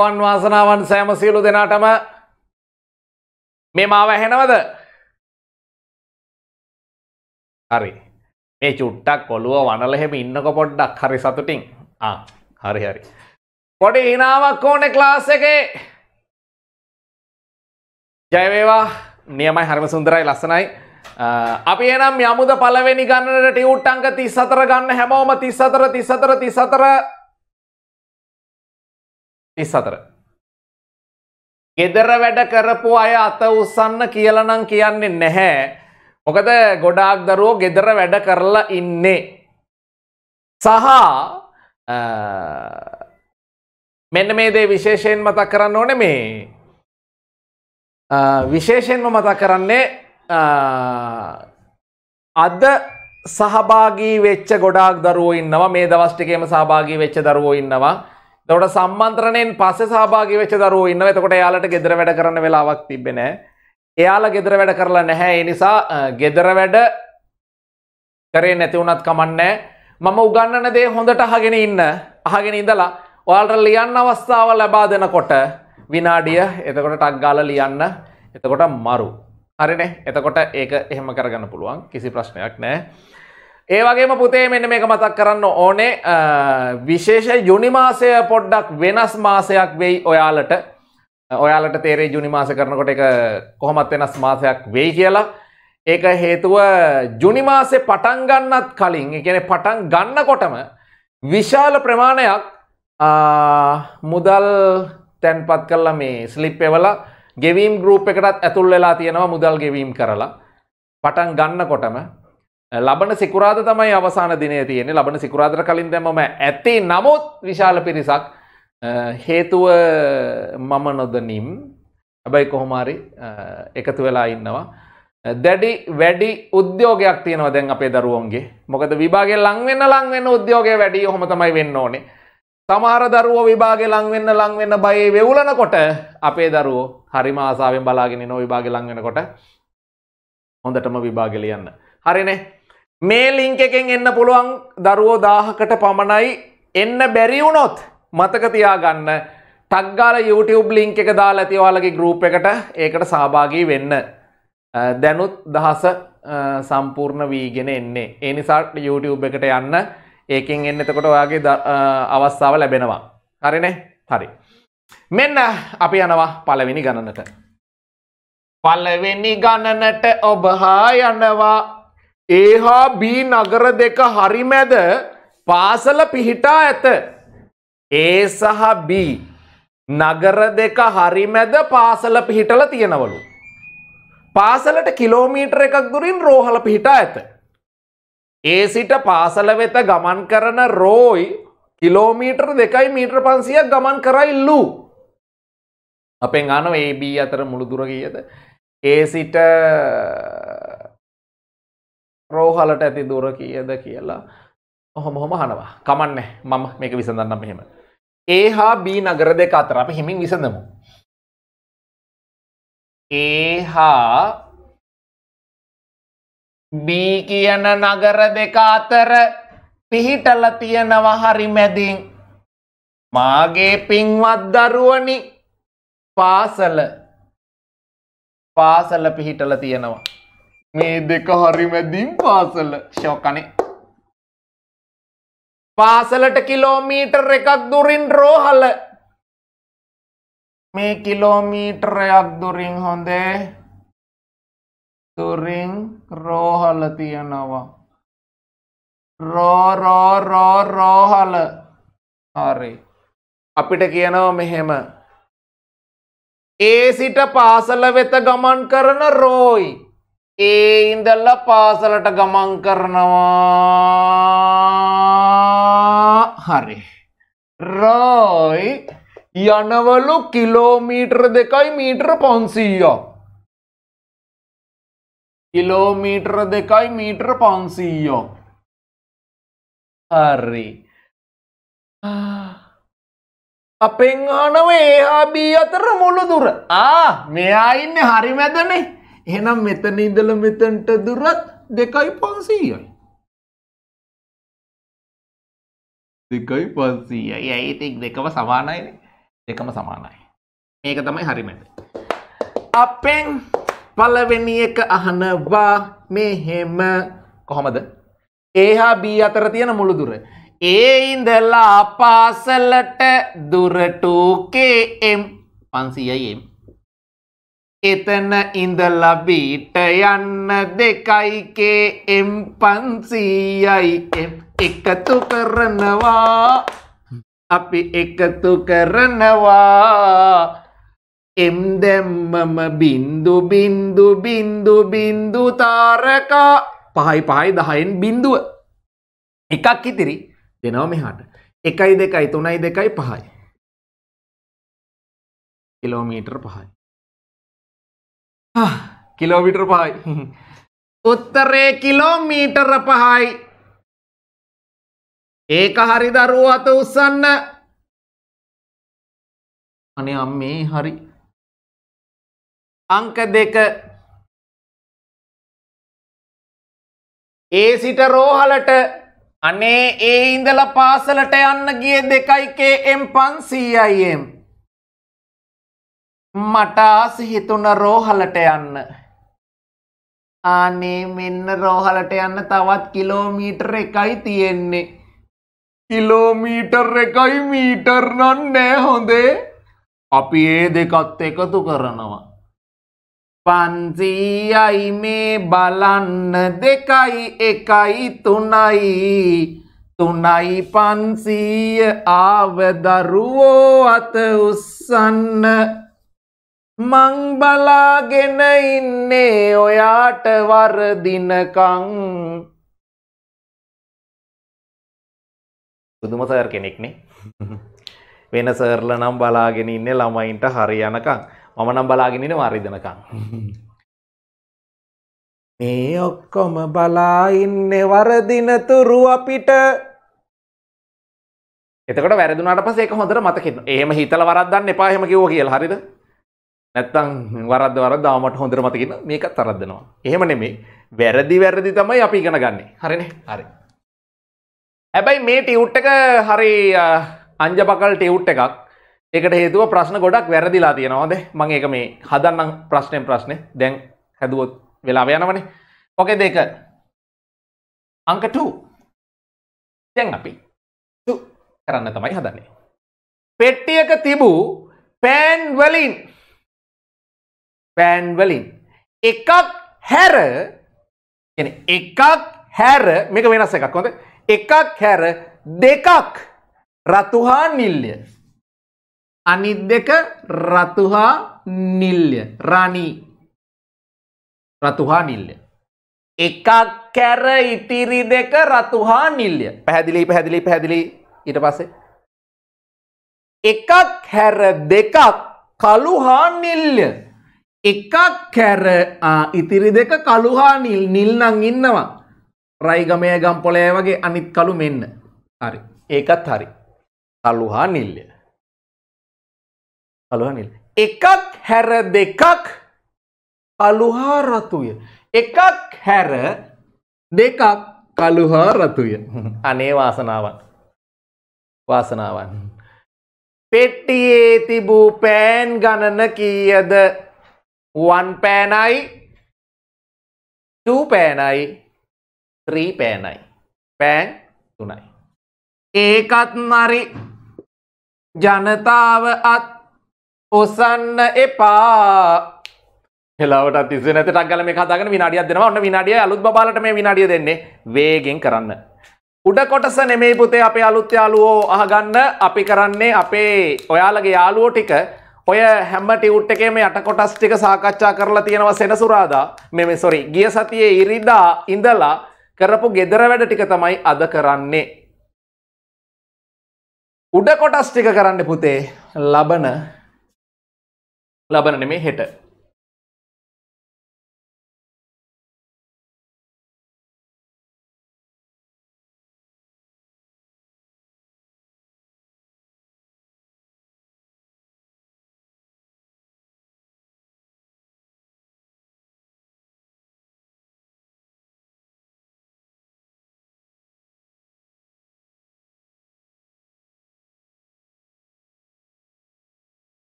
තෙරුවන් වාසනාවන් සෑම සියලු දෙනාටම මේ මාව ඇහෙනවද හරි මේ චුට්ටක් කොළුව වනල එහෙම ඉන්නක පොඩ්ඩක් හරි සතුටින් හරි හරි පොඩි හිනාවක් ඕන ක්ලාස් එකේ ජයවේවා නියමයි හරිම සුන්දරයි ලස්සනයි අපි එනම් යමුද පලවෙනි ගන්නට ටියුට් අංක 34 ගන්න හැමෝම 34 34 34 තිස් අතර. ගෙදර වැඩ කරපු අය අත උස්සන්න කියලනම් කියන්නේ නැහැ. මොකද ගොඩාක් දරුවෝ ගෙදර වැඩ කරලා ඉන්නේ. සහ මෙන්න මේ දේ විශේෂයෙන් මතක් කරන්න ඕන මේ විශේෂයෙන්ම මතක් කරන්නේ අද සහභාගී වෙච්ච ගොඩාක් දරුවෝ ඉන්නවා මේ දවස්ටිකේම සහභාගී වෙච්ච දරුවෝ ඉන්නවා තවට සම්බන්ත්‍රණයෙන් පස සභාගි වෙච්ච දරුව ඉන්න එතකොට යාලට ගෙදර වැඩ කරන්න වෙලාවක් තිබෙන එයාලා ගෙදර වැඩ කරලා නැහැ එනිසා ගෙදර වැඩ කරේ නැතිවුණත් කමන්නෑ මම උගන්නන දේ හොඳට අහගෙන ඉන්න අහගෙන ඉඳලා ඔයාලට ලියන්න අවස්ථාව ලබා දෙනකොට විනාඩිය එතකොට ටක් ගාලා ලියන්න එතකොට මරු හරිනේ එතකොට ඒක එහෙම කරගන්න පුළුවන් කිසි ප්‍රශ්නයක් නැහැ ඒවගේම පුතේ මෙන්න මේක මතක් කරන්න ඕනේ විශේෂ යුනිමාසය පොඩ්ඩක් වෙනස් මාසයක් වෙයි ඔයාලට ඔයාලට තේරේ ජුනිමාස කරනකොට එක කොහොමත් වෙනස් මාසයක් වෙයි කියලා ඒක හේතුව ජුනිමාසෙ පටන් ගන්නත් කලින් එකන පටන් ගන්නකොටම විශාල ප්‍රමාණයක් මුදල් තැන්පත් කරලා මේ ස්ලිප් එවල ගෙවීම් ගරුප් එකටත් ඇතුල් වෙලා තියෙනවා මුදල් ගෙවීම් කරලා පටන් ගන්නකොටම ලබන සිකුරාද තමයි අවසාන දිනය තියෙන්නේ ලබන සිකුරාදර කලින් දැමම ඇති නමුත් විශාල පිරිසක් හේතුව මම නොදනින් හැබැයි කොහොමාරි එකතු වෙලා ඉන්නවා. දැඩි වැඩි උද්‍යෝගයක් තියෙනවා දැන් අපේ දරුවන්ගේ මොකද විභාගේ ලංවෙන්න ලංවෙන්න උද්‍යෝගය වැඩි හොම තමයි වෙන්න ඕනේ සමහර දරුවෝ විභාගේ ලංවෙන්න ලංවෙන්න බයේ වෙවුලනකොට අපේ දරුවෝ හරිම ආසාවෙන් බලාගෙන නෝ විභාගේ ලංවෙනකොට හොඳටම විභාග ලියන්න හරිනේ මේ ලිංක එකෙන් එන්න පුළුවන් දරුවෝ දාහකට පමණයි එන්න බැරිවුණොත් මතක තියාගන්න ටක්ගාල YouTube ලිංක එක දා ඇතිවාලගේ ගරුප් එකට ඒකට සහභාගී වෙන්න දැනුත් දහස සම්පූර්ණ වීගෙන එන්නේ ඒ නිසාට YouTube එකට යන්න ඒකෙන් එන්න එතකොට ඔයාගේ අවස්ථාව ලැබෙනවා හරිනේ හරි මෙන්න අපි යනවා පළවෙනි ගණනට පළවෙනි ගණනට ඔබහා යනවා ඒ හා බී නගර දෙක හරිමැද පාසල පිහිටා ඇත. ඒ සහ බී නගර දෙක හරිමැද පාසල පිහිටල තියෙනවලු. පාසලට කිලෝමීටර එකක් දුරින් රෝහල පිහිටා ඇත. ඒ සිට පාසල වෙත ගමන් කරන රෝයි කිලෝමීටර් දෙකයි මීට්‍ර පන්සියක් ගමන් කරයිල්ලූ. අපෙන් අනු ඒබී අතර මුළු දුරගියද. ඒ සිට රෝහලට ඇති දුර කියද කියලා ඔහොම හොම හනවා කමන්නේ මම මේක විසඳන්න මෙහෙම ඒ හා බී නගර දෙක අතර අප හිමින් විසඳමු ඒ හා බී කියන නගර දෙක අතර පිහිටල තියෙනවා හරි මැදින් මාගේ පින්වත් දරුවනි පාසල පාසල පිහිටල තියෙනවා මේ දෙක හරි මැදින් පාසල ශෝකනේ පාසලට කිලෝමීටර් එකක් දුරින් රෝහල මේ කිලෝමීටරයක් දුරින් හොඳේ දුරින් රෝහල තියෙනවා රෝරෝරෝ රෝහල හරි අපිට කියනවා මෙහෙම ඒ සිට පාසල වෙත ගමන් කරන රෝයි ඒ ඉඳල්ල පාසලට ගමන් කරනවා හරි රයි යනවලු කිලෝමීටර් දෙකයි මීටර් පොන්සීයෝ කිලෝමීටර් දෙකයි මීටර් පොන්සීයෝ හරි අපෙන් අනව ඒහා බී අතර මුළු දුර ආ මෙයා ඉන්න හරි මැදනේ එහෙනම් මෙතන ඉඳල මෙතන්ට දුරත් දෙකයි පන්සීයයි. දෙකයි පන්සීයයි ඇයිති දෙකම සමානයින දෙකම සමානයි. මේක තමයි හරිමැද. අපෙන් පලවෙනි එක අහනවා මෙහෙම කොහොමද ඒහා බී අතර තියෙන මුළු දුර. ඒ ඉඳලා පාසලට දුරටූකේ එම් පන්සියයි එම් එතන ඉඳලා බීට යන්න දෙකයිකේ එම් පන්සීයයි එම් එකතු කරනවා අපි එකතු කරනවා එම් දැම්මම බින්දු බින්දු බින්දු බින්දු තාරකා පහයි පහයි දහයෙන් බින්දුව එකක් ඉතිරි දෙනව මෙහාට එකයි දෙකයි තුනයි දෙකයි පහයි කිලෝමීටර් පහයි කිලෝමිටර පහයි උත්තරේ කිලෝමීටර පහයි ඒක හරි දරුව අත උස්සන්න අනේ අම්මේ හරි අංක දෙක ඒ සිට රෝහලට අනේ ඒ ඉඳල පාසලට යන්න ගිය දෙකයිකේ එම් පන්සීයයිම් මට ආස හිතුන රෝහලට යන්න ආනේ මෙන්න රෝහලට යන්න තවත් කිලෝමීටර් එකයි තියෙන්නේ කිලෝමීටර් එකයි මීටර් නන්නෑ හොඳේ අපි ඒ දෙකත් එකතු කරනවා පන්සීයයි මේ බලන්න දෙකයි එකයි තුනයි තුනයි පන්සීය ආව දරුවෝ අත උස්සන්න මංබලාගෙන ඉන්නේ ඔයාට වරදිනකං බුදුම සර් කෙනෙක්නේ වෙන සර්ල නම් බලාගෙන ඉන්නේ ළමයින්ට හරියනකං මම නම් බලාගෙනන වරිදනකං මේ ඔක්කොම බලා ඉන්නේ වරදිනතුරු අපිට එතකට වැරදුනට පසේ හොඳට මතකින් ඒම හිතල වරදන්න එපාහෙම කිවෝ කියල හරිද නැත්තං වරද වරද ආමට හොඳර මතකින්න මේකත් තරද්දනවා. එහෙම නෙමේ වැරදි වැරදි තමයි අපි ඉගෙන ගන්නේ. හරිනේ? හරි. හැබැයි මේ ටියුට් එක හරි අංජබකල් ටියුට් එකක්. ඒකට හේතුව ප්‍රශ්න ගොඩක් වැරදිලා තියෙනවාද? මම ඒක මේ හදන්නම් ප්‍රශ්නෙන් ප්‍රශ්නේ. දැන් හැදුවොත් වෙලාව යනවනේ. ඔකේ දෙක. අංක 2. දැන් අපි 2 කරන්න තමයි හදන්නේ. පෙට්ටියක තිබූ පෑන් වලින් පෑන් වලින් එකක් හැර එකක් හැර මේක වෙනස් එකක් හොඳ එකක් හැර දෙකක් රතුහා නිල්ය අනිත් දෙක රතුහා නිල්ය රණී රතුහා නිල්ය එකක් කැර ඉතිරි දෙක රතුහා නිල්ය පැහැදිලි පැහැදිලි පැහැදිලි ඊට පස්සේ එකක් හැර දෙකක් කළුහා නිල්ය එකක් කැර ඉතිරි දෙක කළුහා නිල් නිල්නං ඉන්නවා රයිගමය ගම්පොලය වගේ අනිත් කළු මෙන්න හරි ඒකත් හරි කළුහා නිල්ය කළුහා නිල් එකක් හැර දෙකක් කළුහා රතුය එකක් හැර දෙකක් කළුහා රතුය අනේ වාසනාවන් වාසනාවන් පෙට්ටියේ තිබූ පෑන් ගණන කීයද one pair eye, two pair eye, three pair eye. පෑන් තුනයි. ඒකත් නරි ජනතාව අත් ඔසන්න එපා හෙලාවට තිසන ටක්ගල මේ කතාගෙන විනාඩිය දෙනවා ඔන්න විනාඩිය අලුත් බාලට මේ විනාඩිය දෙන්නේ වේගෙන් කරන්න. උඩ කොටස නෙමේ පුතේ අපේ අලුත් යාලුවෝ අහගන්න අපි කරන්නේ අපේ ඔයාලගේ යාලුවෝ ටික ඔය හැම ටියුට් එකේම යට කොටස් ටික සාකච්ඡා කරලා තියෙනවා සෙනසුරාදා මේ සොරි ගිය සතියේ ඉරිදා ඉඳලා කරපු ගෙදර වැඩ ටික තමයි අද කරන්නේ. උඩ කොටස් ටික කරන්න පුතේ ලබන ලබන නෙමේ හෙට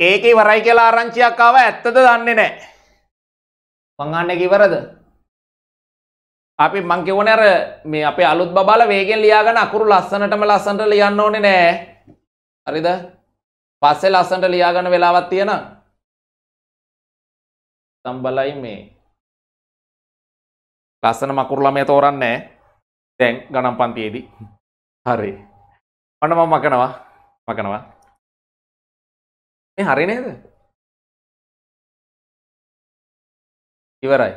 ඒක ඉවරයි කියලා ආරංචියක් ආව ඇත්තද දන්නේ නෑ මංගන්න කිවරද අපි මංකිවනර මේ අප අලුත් බාල වේගෙන් ලියාගෙන අකුරු ලස්සනටම ලස්සන්ට ලියන්න ඕනෙ නෑ හරිද පස්සෙ ලස්සන්ට ලියාගන වෙලාවත් තියෙන තම්බලයි මේ ලස්සන මකුරලමය තෝරන්නේ තැන් ගනම් පන්තියේදී හරි අන මම මකනවා මකනවා මේ හරි නේද? ඉවරයි.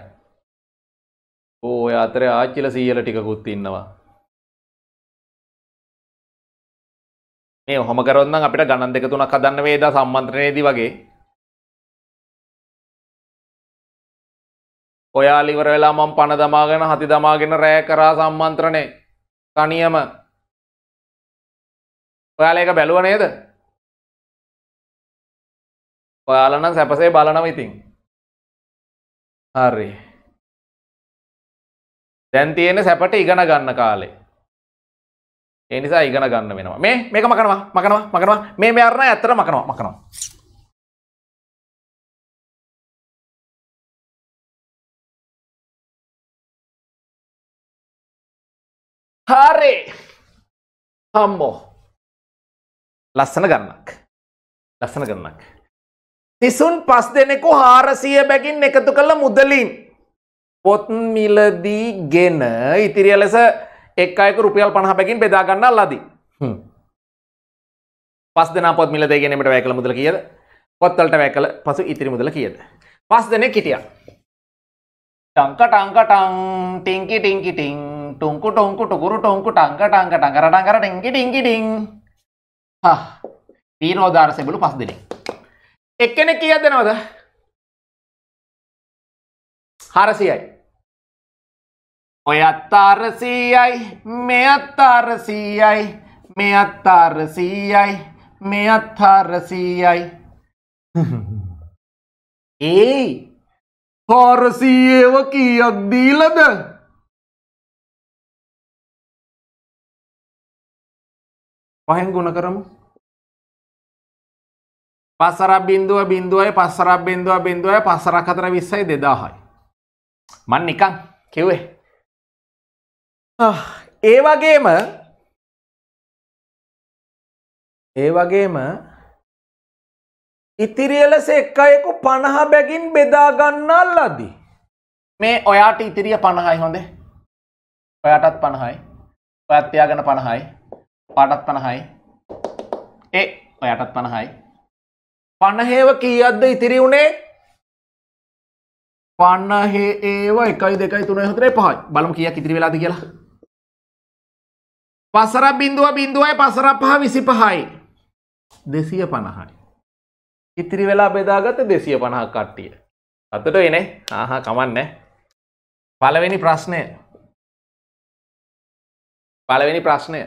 ඕ ඔය අතරේ ආච්චිල සීයල ටිකකුත් ඉන්නවා. මේ ඔහොම කරොත් නම් අපිට ගණන් දෙක තුනක් හදන්න වේද සම්මන්ත්‍රණයේදී වගේ. ඔයාලා ඉවර වෙලා මම පණ දමාගෙන හති දමාගෙන රෑ කරා සම්මන්ත්‍රණේ. තනියම. ඔයාලා ඒක බැලුව නේද? ඔයාලනම් සැපසේ බලනව ඉතින් හරි දැන් තියෙන සැපට ඉගෙන ගන්න කාලේ ඒ නිසා ඉගෙන ගන්න වෙනවා මේ මේක මකනවා මකනවා මකනවා මේ මෙයාරන ඇත්තට මකනවා මකනවා හරි හම්බෝ ලස්සන ගන්නක් ලස්සන ගන්නක් තිසුන් පස් දෙනෙකු හාරසිය බැගින් එකතු කළ මුදලින්. පොත්මිලදී ගෙන ඉතිරිය ලෙස එක් අයක රුපියල් පණහ බැකින් බෙදාගන්න ලදී. පස් දෙන පොත් මිල දෙගෙනීමට වැය කළ මුදල කියද පොත්තලට වැය කළ පසු ඉතිරි මුදල කියද. පස් දෙනෙක් හිටිය. ටංක ටංකටං ටිංකි ටිංකිටිං ටුංකු ටොංකු ටුකුරු ටොංකු ටංක ටංක ටංකරටංකර ටිංකි ටිංකිටිං ටීනෝධාර සෙබලු පස් දෙනෙක්. එක්කෙනෙක් කියක් දෙනවද හරසියයි ඔය අත්තාරසීයයි මේ අත්තාරසීයයි මේ අත්තාරසීයයි මේ අත්තාරසීයයි ඒ හෝරසීයව කියක් දීලද පහෙන් ගුණ කරමු පස්සරක් බින්දුව බින්දුවයි පස්සරක් බින්දුව බින්දුවයි පස්සරක් අතර විස්සයි දෙදාහයි. මන් නිකං කිව්වේ. ඒ වගේම ඒ වගේම ඉතිරියලස එක් අයෙකු පණහ බැගින් බෙදාගන්නල් ලදී. මේ ඔයාට ඉතිරිය පණහයි හොඳේ ඔයාටත් පණහයි ඔයත්තියාගෙන පණහයි පාටත් පණහයි ඒ ඔයාටත් පණහයි පණහේව කීයද්ද ඉතිරි වුණේ පන්නහේ ඒවා එකයි දෙකයි තුන හතරේ පහයි බලමු කියක් ඉතිරි වෙලාද කියලා පසර බිඳුව බිඳුවයි පසර පහ විසි පහයි දෙසිය පණහයි ඉතිරි වෙලා බෙදාගත දෙසිය පණහක් කට්ටිය අතට එනේ ආහා කමන්න පලවෙනි ප්‍රශ්නය පලවෙනි ප්‍රශ්නය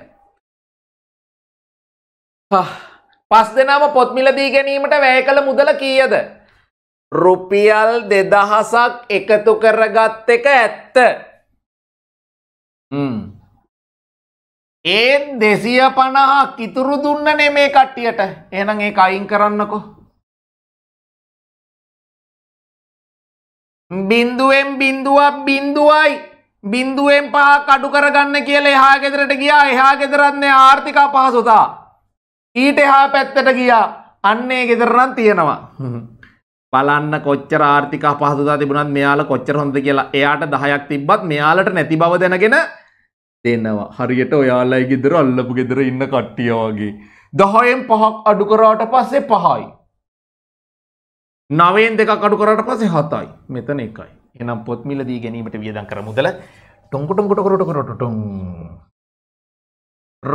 පස් දෙනාම පොත්මිල දී ගැනීමට වැය කළ මුදල කීයද? රුපියල් 2000ක් එකතු කරගත් එක ඇත්ත. හ්ම්. ඒ 250ක් ඉතුරු දුන්නනේ මේ කට්ටියට. එහෙනම් ඒක අයින් කරන්නකෝ. බින්දුවෙන් බින්දුවක් බින්දුවයි බින්දුවෙන් පහක් අඩු කරගන්න කියලා එහා ගෙදරට ගියා. එහා ගෙදරත් නේ ආර්ථික අපහසුතාව. ඊට එහා පැත්තට ගියා අන්නේ ගෙදරනම් තියෙනවා. බලන්න කොච්චර ආර්ථික අපහසුතාව තිබුණත් මෙයාල කොච්චර හොඳද කියලා එයාට 10ක් තිබ්බත් මෙයාලට නැති බව දැනගෙන දෙනවා. හරියට ඔයාලා ගෙදර අල්ලපු ගෙදර ඉන්න කට්ටිය වගේ. 10න් 5ක් අඩු කරාට පස්සේ 5යි. 9න් 2ක් අඩු කරාට පස්සේ 7යි. මෙතන 1යි. එහෙනම් පොත් මිල දී ගැනීමට වියදම් කර මුදල ටොංගු ටොංගු ටොකර ටොකර ටොං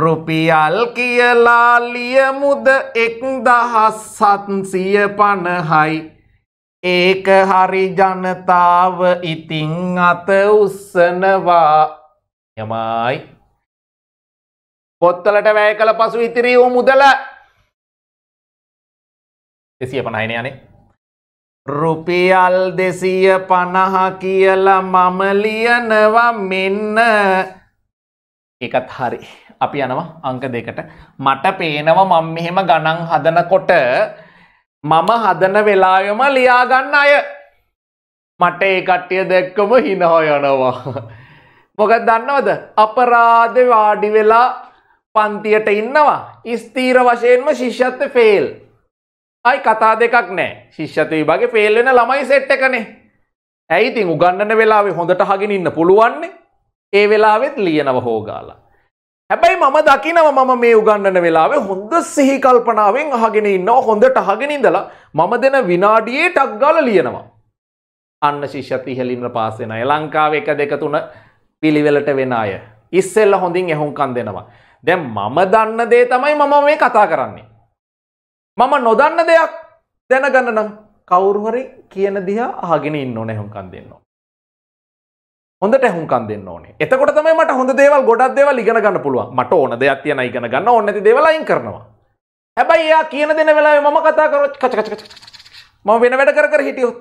රුපියල් කියලා ලියමුද එක්දහස් සත්සිය පණහයි ඒක හරි ජනතාව ඉතිං අත උස්සනවා යමයි පොත්තලට වැය කළ පසු ඉතිරී වූ මුදල දෙසිය පණහින යනේ රුපියල් දෙසිය පණහ කියලා මම ලියනවා මෙන්න එකත් හරි අපි යනවා අංක දෙකට මට පේනවා මම මෙහෙම ගණන් හදනකොට මම හදන වෙලායම ලියාගන්න අය මට ඒ කට්ටිය දැක්කම හිනහොයනවා මොක දන්නවද අපරාධ වාඩි වෙලා පන්තියට ඉන්නවා ස්තීර වශයෙන්ම ශිෂ්‍යත්ත ෆේල් අයි කතා දෙකක් නෑ ශිෂ්‍යත විභගේ ෆේල් වෙන ළමයි සෙට්ට කනේ ඇයිතින් උගන්නන වෙලාවේ හොඳට හගෙන ඉන්න පුළුවන්නේ ඒ වෙලාවෙත් ලියනව හෝගාලා හැබැයි මම දකිනව මම මේ උගන්නන වෙලාවේ හොඳ සිහිකල්පනාවෙන් අහගෙන ඉන්නවා හොඳට අහගෙන ඉඳලා මම දෙන විනාඩියේ ටක් ගාලා ලියනවා. අන්න ශිෂ්‍යත් ඉහළින්ම පාස් වෙන අය ලංකාවේ 1 2 3 පිළිවෙලට වෙන අය. ඉස්සෙල්ලා හොඳින් එහුම්කන් දෙනවා. දැන් මම දන්න දේ තමයි මම මේ කතා කරන්නේ. මම නොදන්න දෙයක් දැනගන්න නම් කවුරු හරි කියන දිහා අහගෙන ඉන්න ඕනේ එහුම්කන් දෙන්න. හොඳට හුම්කන් දෙන්න ඕනේ එතකොට තමයි මට හොඳ දේවල් ගොඩක් දේවල් ඉගෙන ගන්න පුළුවන් මට ඕන දෙයක් තියෙන ඉගෙන ගන්න ඕන නැති දේවල් අයින් කරනවා හැබැයි එයා කියන දෙන වෙලාවේ මම කතා කරොත් කච කච කච මම වෙන වැඩ කර කර හිටියොත්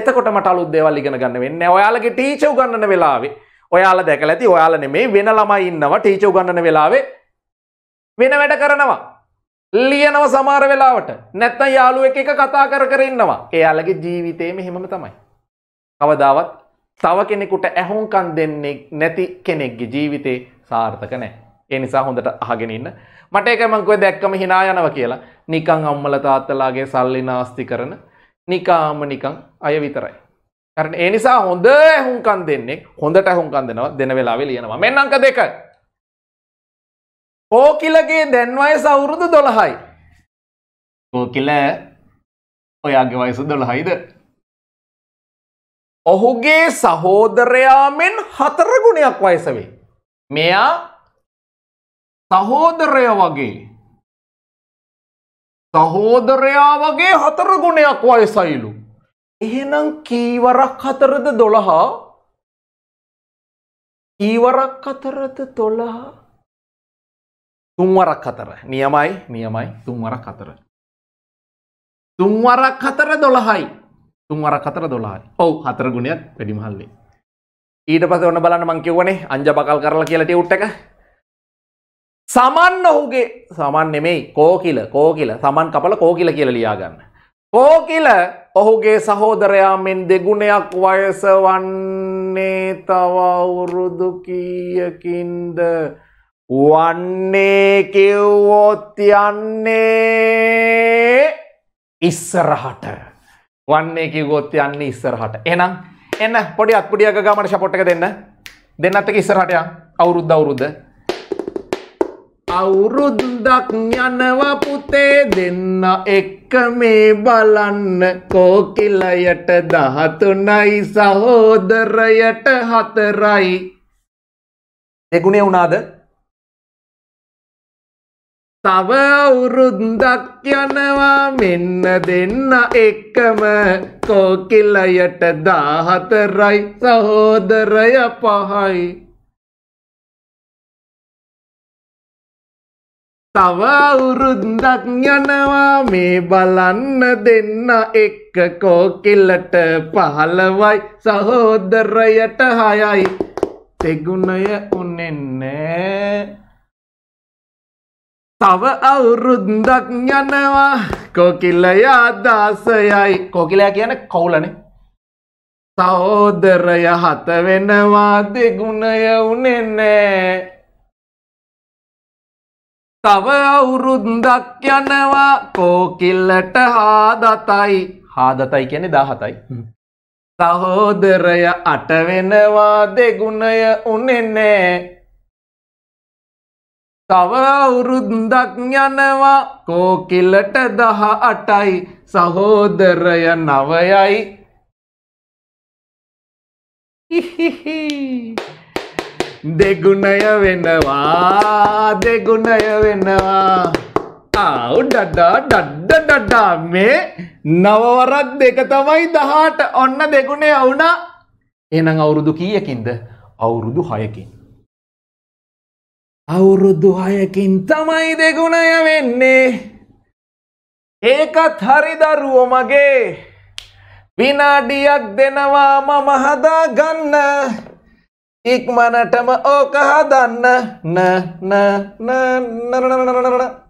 එතකොට මට අලුත් දේවල් ඉගෙන ගන්න වෙන්නේ ඔයාලගේ ටීචර් උගන්නන වෙලාවේ ඔයාලා දැකලා ඇති ඔයාලා නෙමෙයි වෙන ළමයි ඉන්නවා ටීචර් උගන්නන වෙලාවේ වෙන වැඩ කරනවා ලියනව සමහර වෙලාවට නැත්නම් යාළුවෙක් එක කතා කර කර ඉන්නවා එයාලගේ ජීවිතේම එහෙමම තමයි කවදාවත් තව කෙනෙකුට ඇහුම්කන් දෙන්නේ නැති කෙනෙක්ගේ ජීවිතේ සාර්ථක නෑ. ඒ නිසා හොඳට අහගෙන ඉන්න. මට ඒක මං කොහෙද දැක්කම hina යනවා කියලා. නිකන් අම්මලා තාත්තලාගේ සල්ලි නාස්ති කරන නිකාම නිකන් අය විතරයි. කරන ඒ නිසා හොඳ ඇහුම්කන් දෙන්නේ හොඳට ඇහුම්කන් දෙනවා දෙන වෙලාවේ ලියනවා. මෙන්න අංක දෙක. කෝකිලගේ දැන් වයස අවුරුදු 12යි. කෝකිල ඔයාගේ වයස 12යිද? ඔහුගේ සහෝදරයා මෙන් හතර ගුණයක් වයස වේ. මෙයා සහෝදරය වගේ සහෝදරයා වගේ හතර ගුණයක් වයසයිලු. එහෙනම් කීවරක් හතරද දොළහා කීවරක් අතරද තොළහා තුන්වරක් අතර නියමයි නියමයි තුන්වරක් අතර. තුන්වරක් අතර දොළහයි තුන්වර කතර දොලායි ඔවු හතර ගුණයක් වැඩිමහල්ලේ ඊට පස ඔන්න බලන්න මංකිවනේ අංජ බකල් කරලා කියලට උට්ට එක සමන්න ඔහුගේ සමන් නෙමෙයි කෝකිල කෝකිල සමන් කපල කෝකිල කියල ලියාගන්න. කෝකිල ඔහුගේ සහෝදරයා මෙන් දෙගුණයක් වයස වන්නේ තවවුරුදු කීයකින්ද වන්නේ කිව්වොත් යන්නේ ඉස්සරහට. වන්නේ කිව්වොත් යන්නේ ඉස්සරහට. එහෙනම් එන්න පොඩි අත්පුඩිය ගාමට සපෝට් එක දෙන්න. දෙන්නත් එක ඉස්සරහට යන්න. අවුරුද්ද අවුරුද්ද. අවුරුද්දක් යනවා පුතේ දෙන්න එක මේ බලන්න කෝකිලයට 13යි සහෝදරයට 4යි. දෙගුණේ වුණාද? තව අවුරුද්දක් යනවා මෙන්න දෙන්න එක්කම කෝකිලයට දාහතරයි සහෝදරය පහයි. තව අවුරුද්දක් යනවා මේ බලන්න දෙන්න එක්ක කෝකිලට පහළවයි සහෝදරයට හයයි. තෙගුණය උනෙන්නේ. තව අවුරුද්දක් යනවා කොකිලයා දාසයයි කොකිලයා කියන කවුලනේ සහෝදරය හත වෙනවා දෙගුණය උනේ නෑ තව අවුරුද්දක් යනවා කෝකිල්ලට හාදතයි හාදතයි කියන්නේ දාහතයි සහෝදරය අට වෙනවා දෙගුණය උනේ නෑ තව අවුරුද්දක් යනවා කෝකිලට දහ අටයි සහෝදරය නවයයි දෙගුණය වෙනවා දෙගුණය වෙනවා ඩඩා ඩඩ්ඩ ඩඩා මේ නවවරක් දෙක තමයි දහට ඔන්න දෙගුණේ අවුනා එනම් අවුරුදු කීයකින්ද අවුරුදු හයකින් අවුරුදු හයකින් තමයි දෙගුණය වෙන්නේ ඒකත් හරිදරුව මගේ විනාඩියක් දෙනවා මම හදා ගන්න ඉක්මනටම ඕක හදන්න නනනනනනනන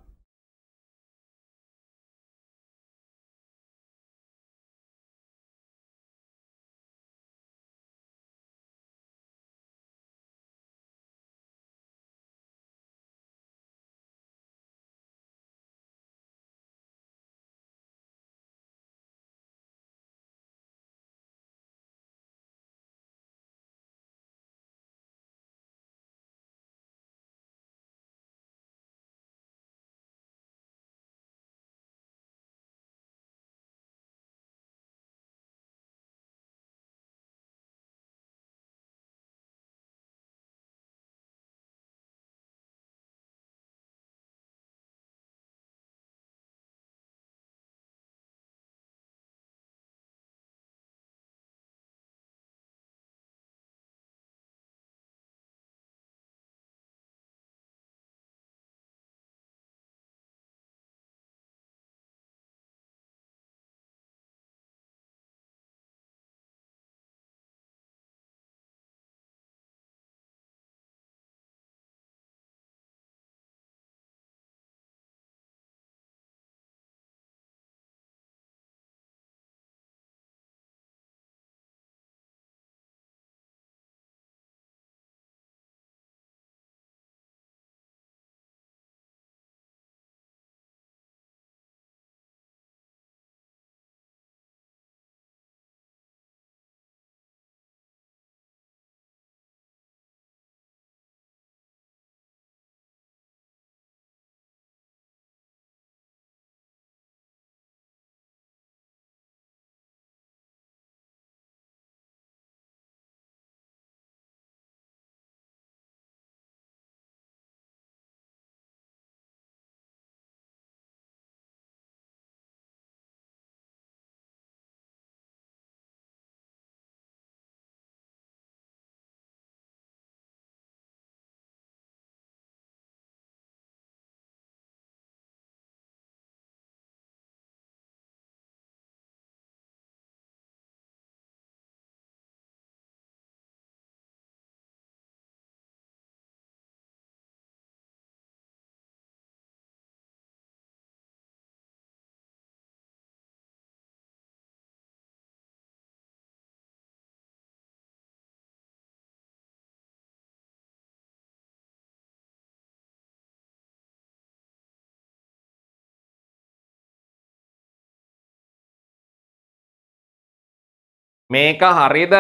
මේක හරිද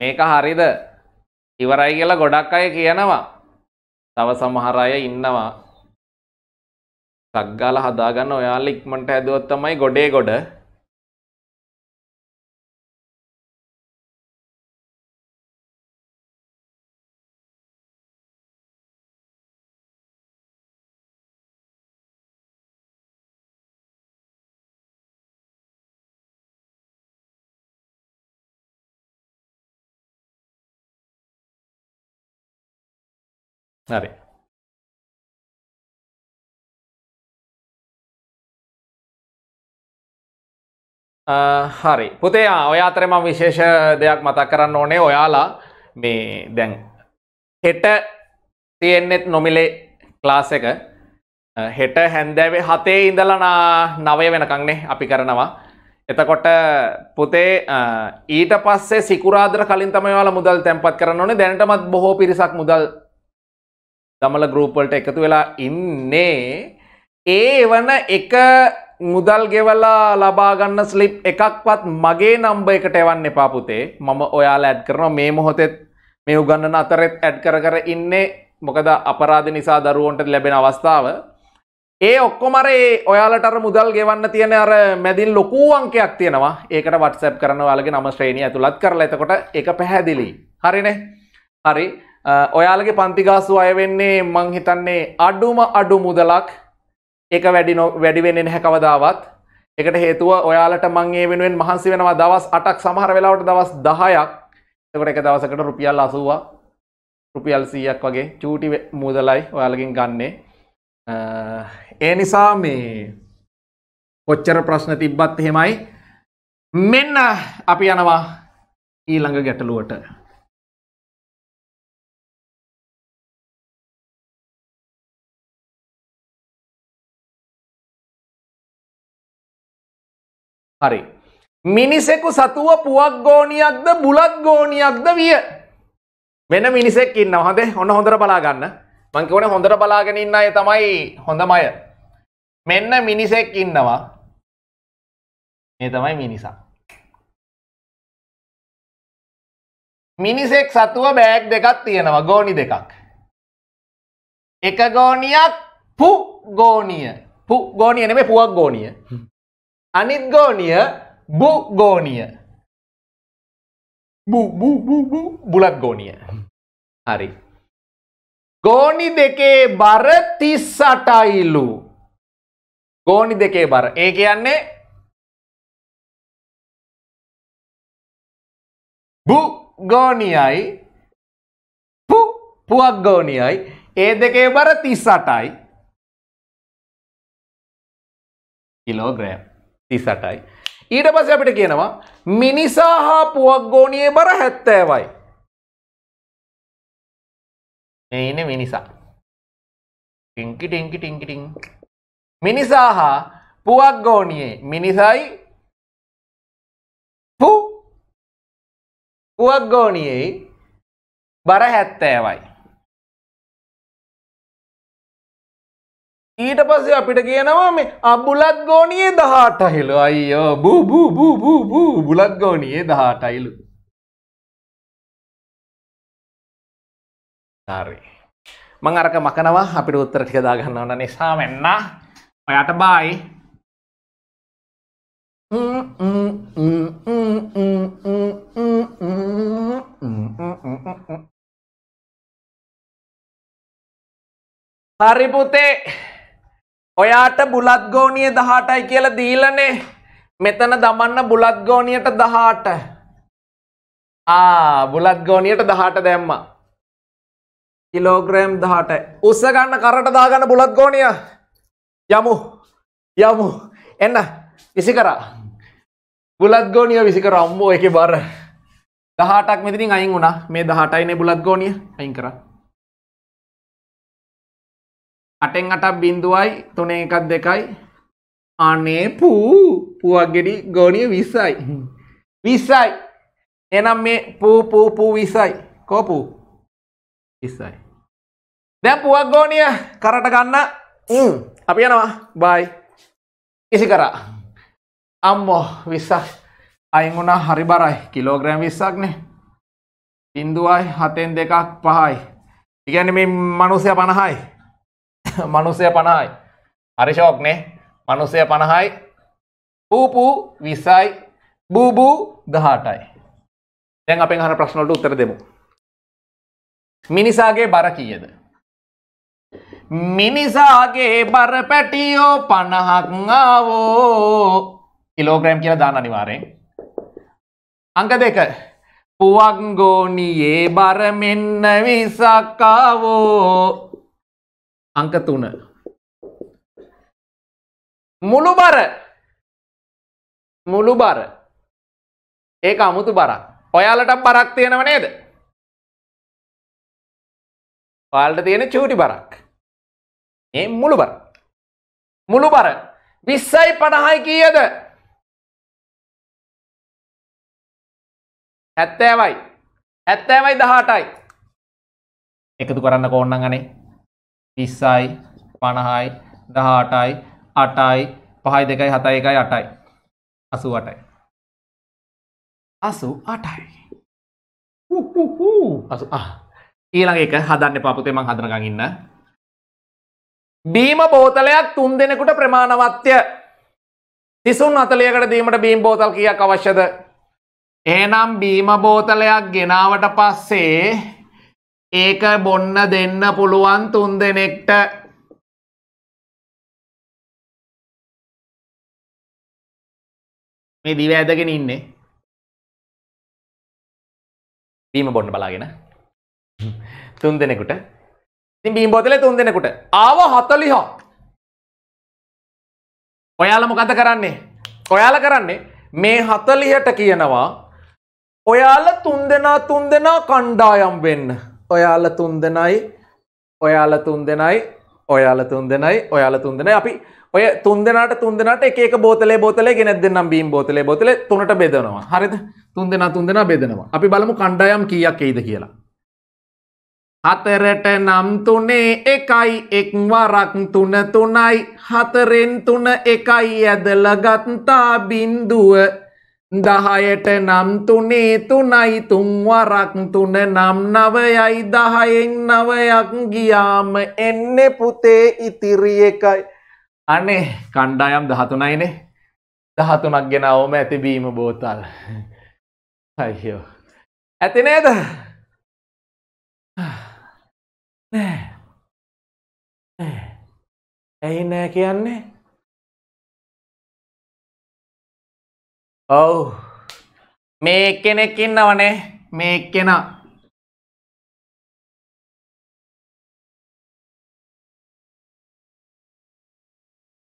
මේක හරිද ඉවරයි කියලා ගොඩක් අය කියනවා තව සමහර අය ඉන්නවා සක්ගාල හදාගන්න ඔයාලා ඉක්මනට හැදුවොත් තමයි ගොඩේ ගොඩ Vabbè. හරි පුතේයා ඔයා අතරම විශේෂ දෙයක් මතක් කරන්න ඕනේ ඔයාලා මේ දැන් හෙට තියෙන්නෙත් නොමිලේ ක්ලාස් එක හෙට හැන්දෑවේ හතේ ඉඳලනා නවය වෙනකංනේ අපි කරනවා එතකොට පුතේ ඊට පස්සේ සිකුරාදර කලින් තමයි ඔයාලා මුදල් තැන්පත් කරන්න ඕනේ දැනටමත් බොහෝ පිරිසක් මුදල් දමල ගරූපල්ට එකතු වෙලා ඉන්නේ ඒ වන එක මුදල් ගෙවලා ලබාගන්න ස්ලිප් එකක්වත් මගේ නම්බ එකට එවන්න එපාපුතේ මම ඔයාලා ඇඩ් කරනවා මේ මොහොතෙත් මේ උගන්න අතරෙත් ඇඩ් කර කර ඉන්නේ මොකද අපරාධ නිසා දරුවන්ට ලැබෙන අවස්ථාව ඒ ඔක්කොමරේ ඔයාලට මුදල් ගෙවන්න තියෙන අර මැදින් ලොකූවංකයක් තියෙනවා ඒකට වටසැප් කරන වාලගේ නම ශ්‍රේණී ඇතුළත් කරලා එතකොට එක පැහැදිලි හරිනේ හරි ඔයාලගේ පන්තිගාසු අය වෙන්නේ මං හිතන්නේ අඩුම අඩු මුදලක් එක වැඩි නො වැඩිවෙන්නේ හැකවදාවත් එකට හේතුව ඔයාලට මංගේ වෙනුවෙන් මහන්සි වෙනවා දවස් අටක් සමහර වෙලාවට දවස් දහයක් එකට එක දවසකට රුපියල් අසුවා රුපියල් සීයක් වගේ චූටි මුදලයි ඔයාලකින් ගන්නේ ඒ නිසා මේ කොච්චර ප්‍රශ්න තිබ්බත් එහෙමයි මෙන්න අපි යනවා ඊළඟ ගැටලුවට හරි. මිනිසෙකු සතුව පුවක් ගෝනියක්ද බුලත් ගෝනියක්ද විය. වෙන මිනිසෙක් ඉන්න හොඳේ හොන්න හොඳර බලාගන්න මංකවන හොඳට බලාගෙන ඉන්න අය තමයි හොඳමය. මෙන්න මිනිසෙක් ඉන්නවා මේ තමයි මිනිසා. මිනිසෙක් සතුව බෑග් දෙකක් තියෙනවා ගෝනි දෙකක්. එක ගෝනියක් පු ගෝනිය පු ගෝනිය නෙමේ පුවක් ගෝනිය අනිත් ගෝනිය බුගෝනිය බුලක් ගෝනිය හරි ගෝනි දෙකේ බර තිස් අටයිලු ගෝනි දෙකේ බර ඒ කියන්නේ බු ගෝනියයි පු පුවක් ගෝනියයි ඒ දෙකේ බර තිස් අටයි කිලෝග්‍රෑම් තිසටයි. ඊට පස අපිට කියනවා මිනිසා හා පුවක් ගෝනයේ බර හැත්තෑවයි. එන මිනිසා. ටිංකි ටිංකි ටිංකිටිං. මිනිසා හා පුවක් ගෝනයේ මිනිසයි පුවක් ගෝනියෙයි බර හැත්තෑවයි. ඊට පස්සේ අපිට කියනවා මේ අබුලත් ගෝනියේ දහට හිලු අයියෝ බූබූබූබූ බුලත් ගෝනියේ දහට අයිලු තරි මං අරක මකනවා අපිට උත්තර ටික දාගන්න ඕන නිසා වෙන්න ඔයාට බායි හරි පුතේ ඔයාට බුලත් ගෝනිය දහටයි කියල දීලනේ මෙතන දමන්න බුලත් ගෝනියට දහට බුලත් ගෝනියට දහට දැම්ම කිලෝග්‍රෑම් දහට උස්ස ගන්න කරට දාගන්න බුලත් ගෝනිය යමු යමු එන්න විසි කරා බුලත් ගෝනිය විසිකර අම්මෝ එක බර දහටක් මෙතිනින් අයින් වුණා මේ දහටයිනේ බුලත් ගෝනිය අයින් කරා අටෙන් අටක් බින්දුවයි තුනේ එකක් දෙකයි අනේ පූ පුවක්ගෙඩි ගෝනිය විස්සයි විස්සයි එනම් මේ පූ පූ පූ විස්සයි කෝපු විස්සයි දැ පුවක් ගෝනිය කරට ගන්න අපි යනවා බයි කිසි කරා අම්මෝ විස්සක් අයිගුණා හරි බරයි කිලෝග්‍රෑම් විස්සක්නේ ඉන්දුවයි හතෙන් දෙකක් පහයි ඉගැන මේ මනුසය පණහයි මනුසය පණහයි අරිශෝක්නේ මනුසය පණහයි පූපූ විසයි බූබූ දහටයි තැන් අපෙන් හන ප්‍රශ්නොට උත්තර දෙමු මිනිසාගේ බර කියද මිනිසාගේ බර පැටියෝ පණහක්ආවෝ කිලෝග්‍රෑම් කියලා දාන අනිවාරයෙන් අංක දෙක පුවක්ගෝනියේ බර මෙන්න විසක්කාවෝ අංක තුන මුළු බර මුළු බර ඒක අමුතු බරක් ඔයාලට බරක් තියෙනව නේද පාලට තියෙන චූටි බරක් ඒ මුළු බර මුළු බර විස්සයි පණහයි කියද හැත්තෑවයි හැත්තෑවයි දහටයි එකතු කරන්න ඕන්නන් අනේ විස්සයි පණහයි දහටයි අටයි පහයි දෙකයි හතයි එකයි අටයි අසු අටයි අසු අටයි අසු ඊළඟ එක හදන්න පාපුතේ මං හදනකං ඉන්න බීම බෝතලයක් තුන් දෙනෙකුට ප්‍රමාණවත්ය තිසුන් අතලයකට දීමට බීම් බෝතල් කියක් අවශ්‍යද එනම් බීම බෝතලයක් ගෙනාවට පස්සේ ඒක බොන්න දෙන්න පුළුවන් තුන් දෙනෙක්ට මේ දිව ඇදගෙන ඉන්නේ බීම බොන්න බලාගෙන තුන් දෙනෙකුට ඉතින් බීම් බෝතලේ තුන් දෙනෙකුට ආව 40 ඔයාලා මොකද කරන්නේ ඔයාලා කරන්නේ මේ 40ට කියනවා ඔයාලා තුන් දෙනා තුන් දෙනා කණ්ඩායම් වෙන්න ඔයාල තුන් දෙනයි ඔයාල තුන් දෙනයි ඔයාල තුන් දෙනයි ඔයාල තුන් දෙන අපි ඔය තුන් දෙනට තුන් දෙනට එක බෝතලේ බෝතල ගෙන දෙන්නම් බීම් බෝතලේ බෝතල තුනට බෙදනවා හරිද තුන් දෙෙන තුන් දෙෙන බෙදෙනවා අපි බලමු කණ්ඩායම් කියක් එයිද කියලා. හතරට නම් තුනේ එකයි එක්වරක් තුන තුනයි හතරෙන් තුන එකයි ඇදලගත්තා බින්දුව දහයට නම් තුනේ තුනයි තුන්වරක් තුන නම් නවයයි දහයෙන් නවයක් ගියාම එන්නේ පුතේ ඉතිරි එකයි අනේ කණ්ඩායම් දහතුනයිනේ දහතුනක් ගෙන ඕම ඇතිබීම බෝතල් අයිෝ ඇති නේද ඇයි නෑ කියන්නේ ඔවු මේ එක්කෙනෙක් ඉන්නවනේ මේ එක්කෙනා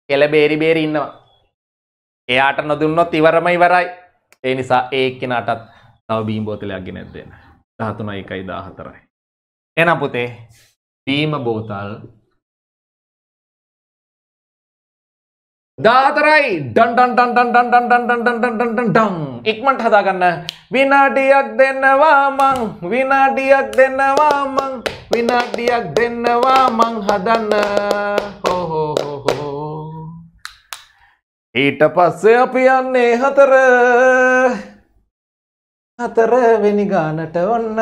කෙල බේරි බේරි ඉන්නවා එයාට නොදුන්නොත් ඉවරම ඉවරයි ඒ නිසා ඒක්කෙනටත් තව බීම් බෝතලයක් ගෙනැත් දෙන්න දහතුන එකයි දාහතරයි එන පුතේ බීම බෝතල් දාතරයි ඩන්ටන්ටන්ටන්ටන්ටන්ටන්ටන්ටන්ටන්ටන් ඉක්මට හදාගන්න විනාඩියක් දෙන්නවා මං විනාඩියක් දෙන්නවා මං විනාඩියක් දෙන්නවා මං හදන්න හෝහෝහෝ ඊට පස්සේ අපි යන්නේ හතර හතර වෙනි ගානට ඔන්න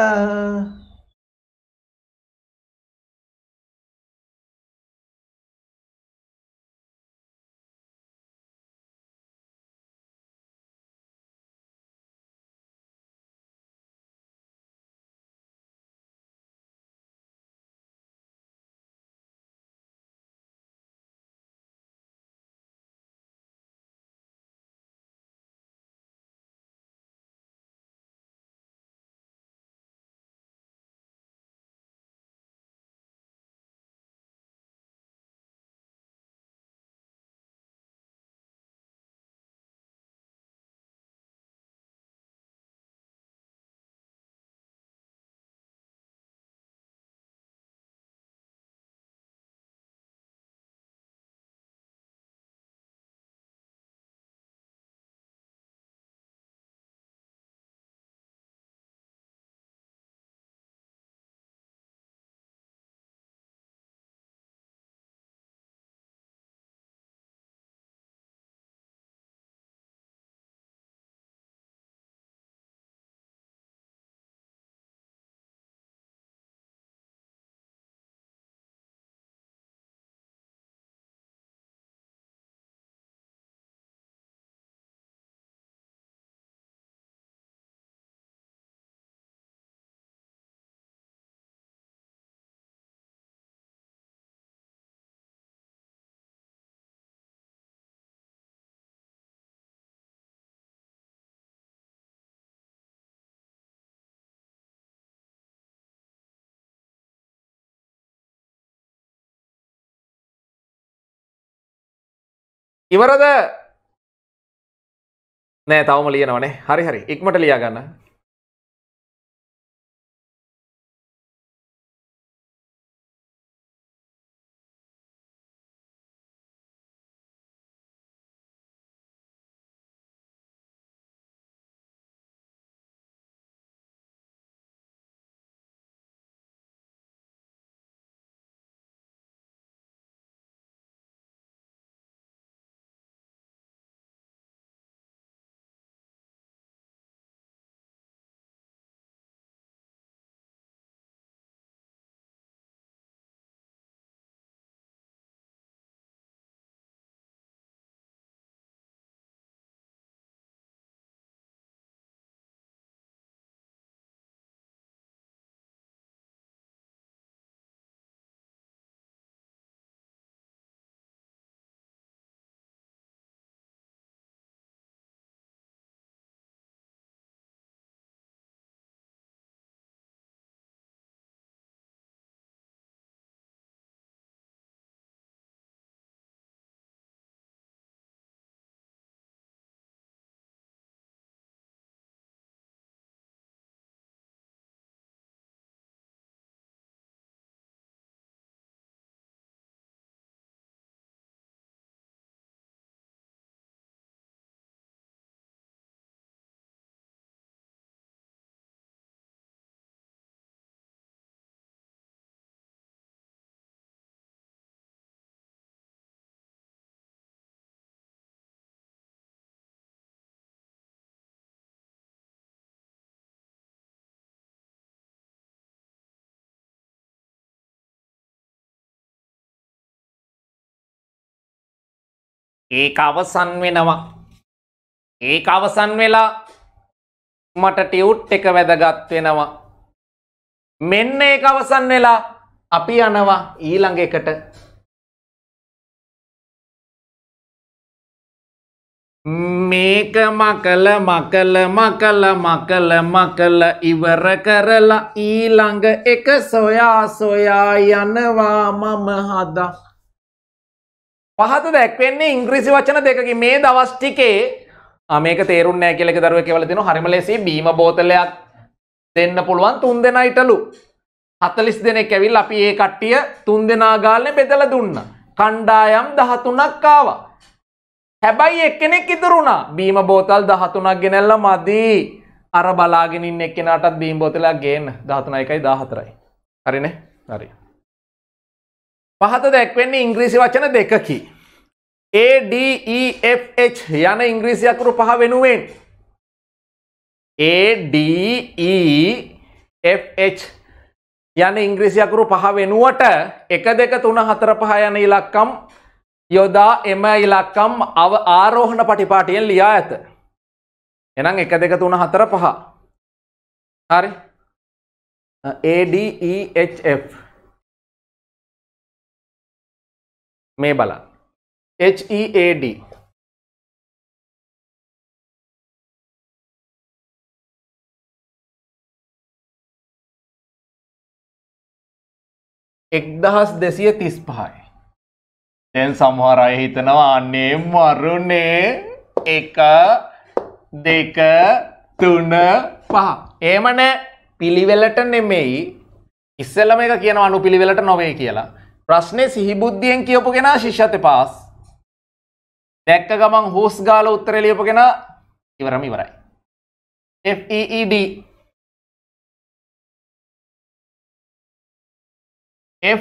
ඉවරද නෑ තවම ලියනවනේ හරි හරි ඉක්මට ලියා ගන්න ඒක අවසන් වෙනවා ඒක අවසන් වෙලා මට ටියුට් එක වැදගත් වෙනවා මෙන්න ඒක අවසන් වෙලා අපි යනවා ඊළඟ එකට මේක මකල මකල මකල මකල මකල ඉවර කරලා ඊළඟ එක සොයා සොයා යනවා මම හදා පහත දැක්වෙන්නේ ඉංග්‍රීසි වචන දෙකකින් මේ දවස් ටිකේ මේක තේරුම් නෑ කියලා එක දරුවෙක් කියලා දෙනවා හරිම ලේසියි බීම බෝතලයක් දෙන්න පුළුවන් තුන් දෙනායිටලු. 40 දෙනෙක් ඇවිල්ලා අපි ඒ කට්ටිය තුන් දෙනා ගාල්නේ බෙදලා දුන්නා. කණ්ඩායම් 13ක් ආවා. හැබැයි එක්කෙනෙක් ඉතුරු වුණා. බීම බෝතල් 13ක් ගෙනල්ලා මදි. අර බලාගෙන ඉන්න එක්කෙනාටත් බීම බෝතලයක් ගේන්න 13 එකයි 14යි. හරිනේ? හරි. පහත දැක්වෙන්නේ ඉංග්‍රීසි වචන දෙකකි. ADEFH යන ඉංග්‍රීසි අකුරු පහ වෙනුවෙන් ADEFH යන ඉංග්‍රීසි අකුරු පහ වෙනුවට එක දෙක තුන හතර පහ යන ඉලක්කම් යොදා එම ඉලක්කම් අව ආරෝහණ පටිපාටියෙන් ලියා ඇත. එනම් එක දෙක තුන හතර පහ. හරි ADEHF මේ බලන්න HEAD එක්දහස් දෙසිය තිස් පහයි දැන් සමහර අය හිතනවා අනේ මරුණේ එක දෙක තුන පහ ඒමන පිළිවෙලට නෙමෙයි ඉස්සලම එක කියන අනු පිළිවෙලට නොවේ කියලා ප්‍රශ්නේ සිහිබුද්ධියෙන් කියපු කෙනා ශිෂ්‍යත පාස්. දැක්ක ගමන් හෝස් ගාල උත්තර ලියපු කෙනා ඉවරම ඉවරයි. FEED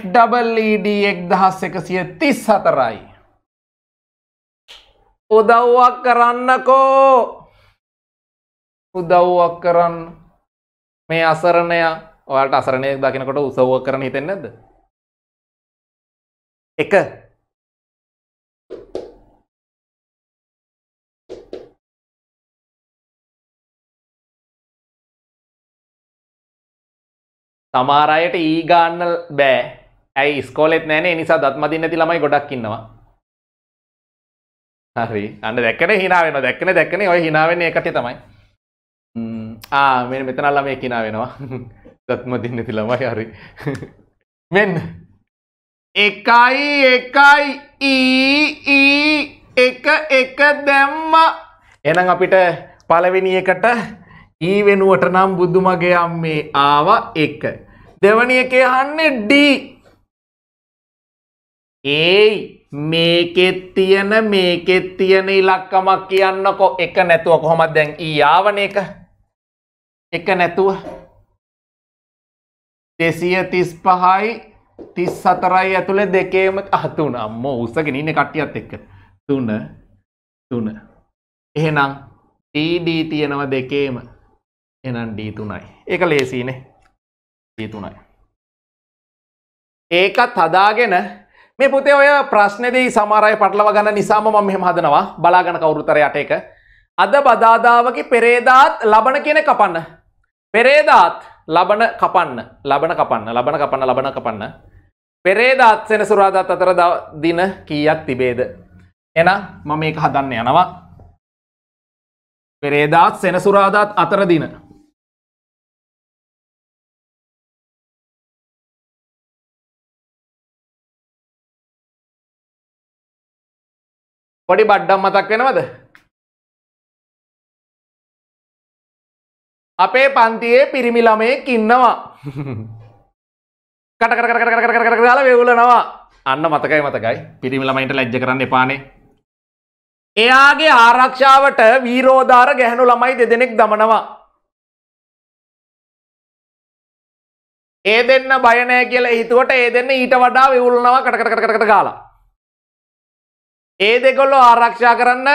FED e එක් දහස් එකසිය තිස් හතරයි. උදව්වක් කරන්නකෝ උදව්වක් කරන්න මේ අසරණය ඔයාට අසරණයක් දකිනකොට උසව්වක් කරන හිතෙන් නැද එක තමාරයට ඊ ගාන්න බෑ ඇයි ස්කෝලෙත් නෑන නිසා දත්මදින්න ඇති ළමයි ගොඩක් ඉන්නවා හරි අන්න දැක්කන හිනාවෙන දැක්කන දැක්කන ඔය හිනාවෙන්නේ එකට තමයි ආ මෙ මෙතනල්ලම කිනා වෙනවා දත්මදින්න ඇති ළමයි හරි මෙන්න එකයි එකයි ඊ එක එක දැම්ම එනම් අපිට පළවෙනි එකට ඊ වෙනුවට නම් බුදුමගේ අම්මේ ආව එක දෙවනි එකේ අහන්නේ ඩී ඒයි මේකෙත් තියෙන මේකෙත් තියෙන ඉලක්කමක් කියන්නකො එක නැතුව කොහොමද දැන් ඊ ආවන එක එක නැතුව දෙසිය තිස් පහයි තිස් සතරයි ඇතුළේ දෙකේම අහතුන අම්ම උත්සගෙන ඉන්න කට්ටියත් එක්ක තුන තුන එහෙනම් TD තියෙනව දෙකේම එහෙනම් D තුනයි ඒක ලේසිනේ D තුනයි ඒකත් හදාගෙන මේ පුතේ ඔය ප්‍රශ්නේදී සමහර අය පටලව ගන්න නිසාම මම මෙහෙම හදනවා බලාගෙන කවුරුතර යට එක අද බදාදාවගේ පෙරේදාත් ලබන කියන කපන්න පෙරේදාත් ලබන කපන්න ලබන කපන්න ලබන කපන්න ලබන කපන්න පෙරේදා අත්සෙන සුරාදා අතර දින කීයක් තිබේද. එන මම මේක හදන්න යනවා. පෙරේදාත් සෙනසුරාදාත් අතර දින. පොඩි බඩ්ඩම් මතක් වෙනවද අපේ පන්තියේ පිරිමි ළමයෙක් ඉන්නවා කටකරකරකරකරකරකරලා වෙවුලනවා අන්න මතකයි මතකයි පිරිමිලමයින්ට ලැජ්ජ කරන්න එපානේ එයාගේ ආරක්ෂාවට වීරෝධාර ගැහනු ළමයි දෙදෙනෙක් දමනවා ඒ දෙන්න බයනෑ කියලා හිතුවට ඒ දෙන්න ඊට වඩා වෙවුලනවා කටකරකරකට ගාලා ඒ දෙකොල්ලෝ ආරක්ෂා කරන්න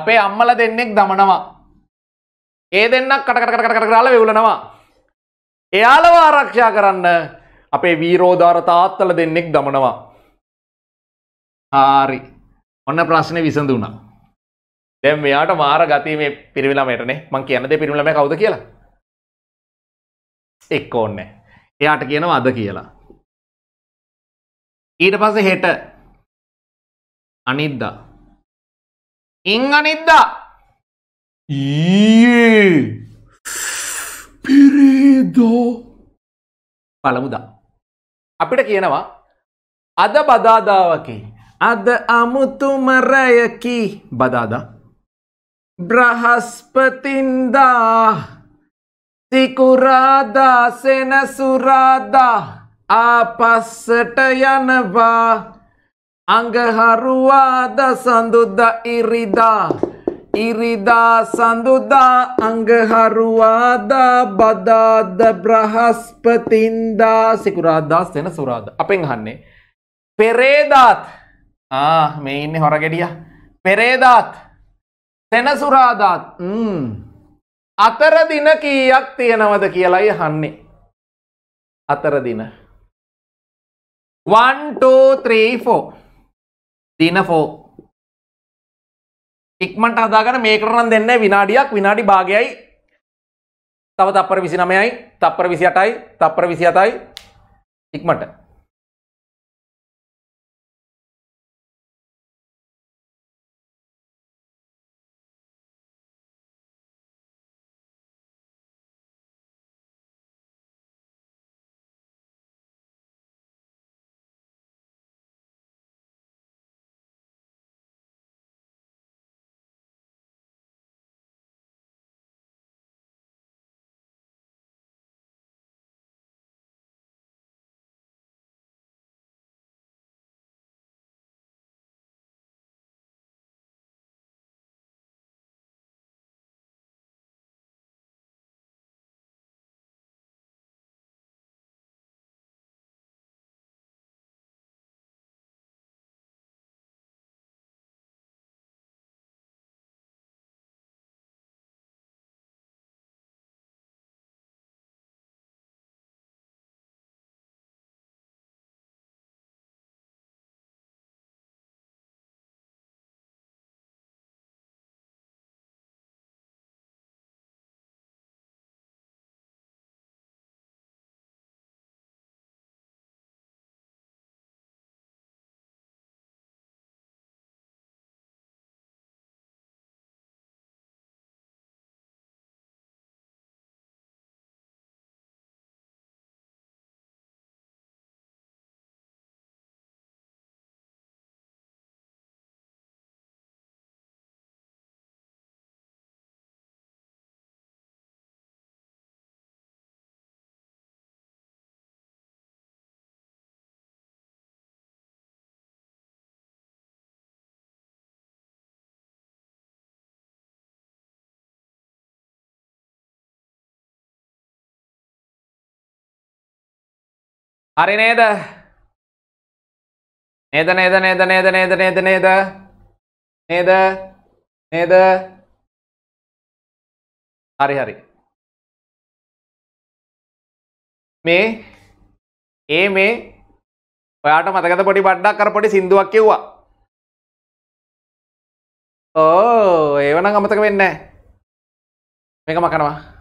අපේ අම්මල දෙන්නෙක් දමනවා ඒ දෙන්නක් කටකරකරකට ගාලා වෙවුලනවා එයාලව ආරක්ෂා කරන්න අපේ වීරෝධාර තාත්තල දෙන්නෙක් දමනවා. හාරි ඔන්න ප්‍රශ්නය විසඳුණා. දැම් මෙයාට මාර ගතීම පිරිවිලාමයටනේ මං කියන්න දෙ පිරිවිලම කවුද කියලා එක් ඕන්න එයාට කියනවා අද කියලා ඊට පස හෙට අනිද්දා ඉං අනිද්දා ඊ පිරිදෝ පළමුදා අපිට කියනවා අද බදාදාවකි අද අමුතුමරයකි බදාදා බ්‍රහස්පතින්දා තිකුරාදා සෙනසුරාදා ආපස්සට යනවා අඟහරුවාද සඳුද ඉරිදා ඉරිදා සඳුදා අංගහරුවාදා බදාද බ්‍රහස්පතින්දා සිකුරාදා සෙන සුරාද අපෙන් හන්නේ පෙරේදාත් මේ ඉන්න හොර ගෙඩිය පෙරේදාත් සෙනසුරාදාත් අතර දින කීයක් තියෙනවද කියලයි හන්නේ අතර දින 1 2 3 4 දින 4 ඉක්මට හදාගන මේකරන දෙන්න විනාඩියක් විනාඩි භාගයයි තව තප්පර විසි නමයයි තප්පර විසි අටයි තප්පර විසි අතයි ඉක්මට හරි නේද නේද නේද නේද නේද නේද නේද නේද නේද නේද හරි හරි මේ ඒ මේ ඔයාට මතකත පොඩි බඩ්ඩක් කර පොඩි සිින්දුවක් කිව්වා ඕ ඒවනම් අමතක වෙන්න මේක මකනවා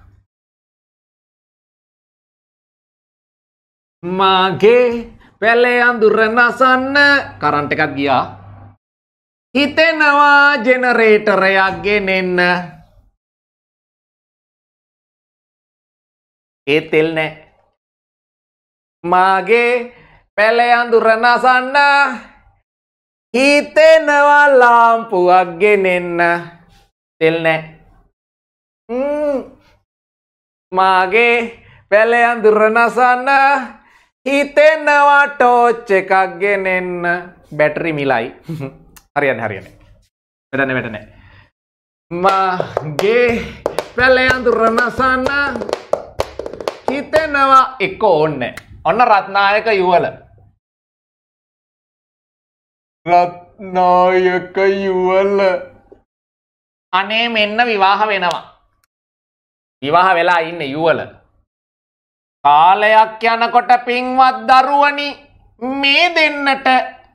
මාගේ පැලයන් දුරනසන්න කරන්ට එකක් ගියා හිතෙනවා ජෙනරේටරයක් ගෙනෙන්න ඒ තෙල් නෑ මාගේ පැලයන් දුරනසන්න හිතෙනවා ලාම්පුවක් ගෙනෙන්න තෙල් නෑ මාගේ පැලයන් දුරනසන්න හිතෙන්නවා ටෝච් එකක් ගෙනෙන්න බැටරි මිලයි හරියන් හරියන වැඩන වැටන මගේ පැලයන්දුරනසන්න හිතෙනවා එක ඔන්න ඔන්න රත්නායක යුවල රත්නායක යුවල අනේ මෙන්න විවාහ වෙනවා විවාහ වෙලා ඉන්න යුවල කාලයක් යනකොට පින්වත් දරුවනි මේ දෙන්නට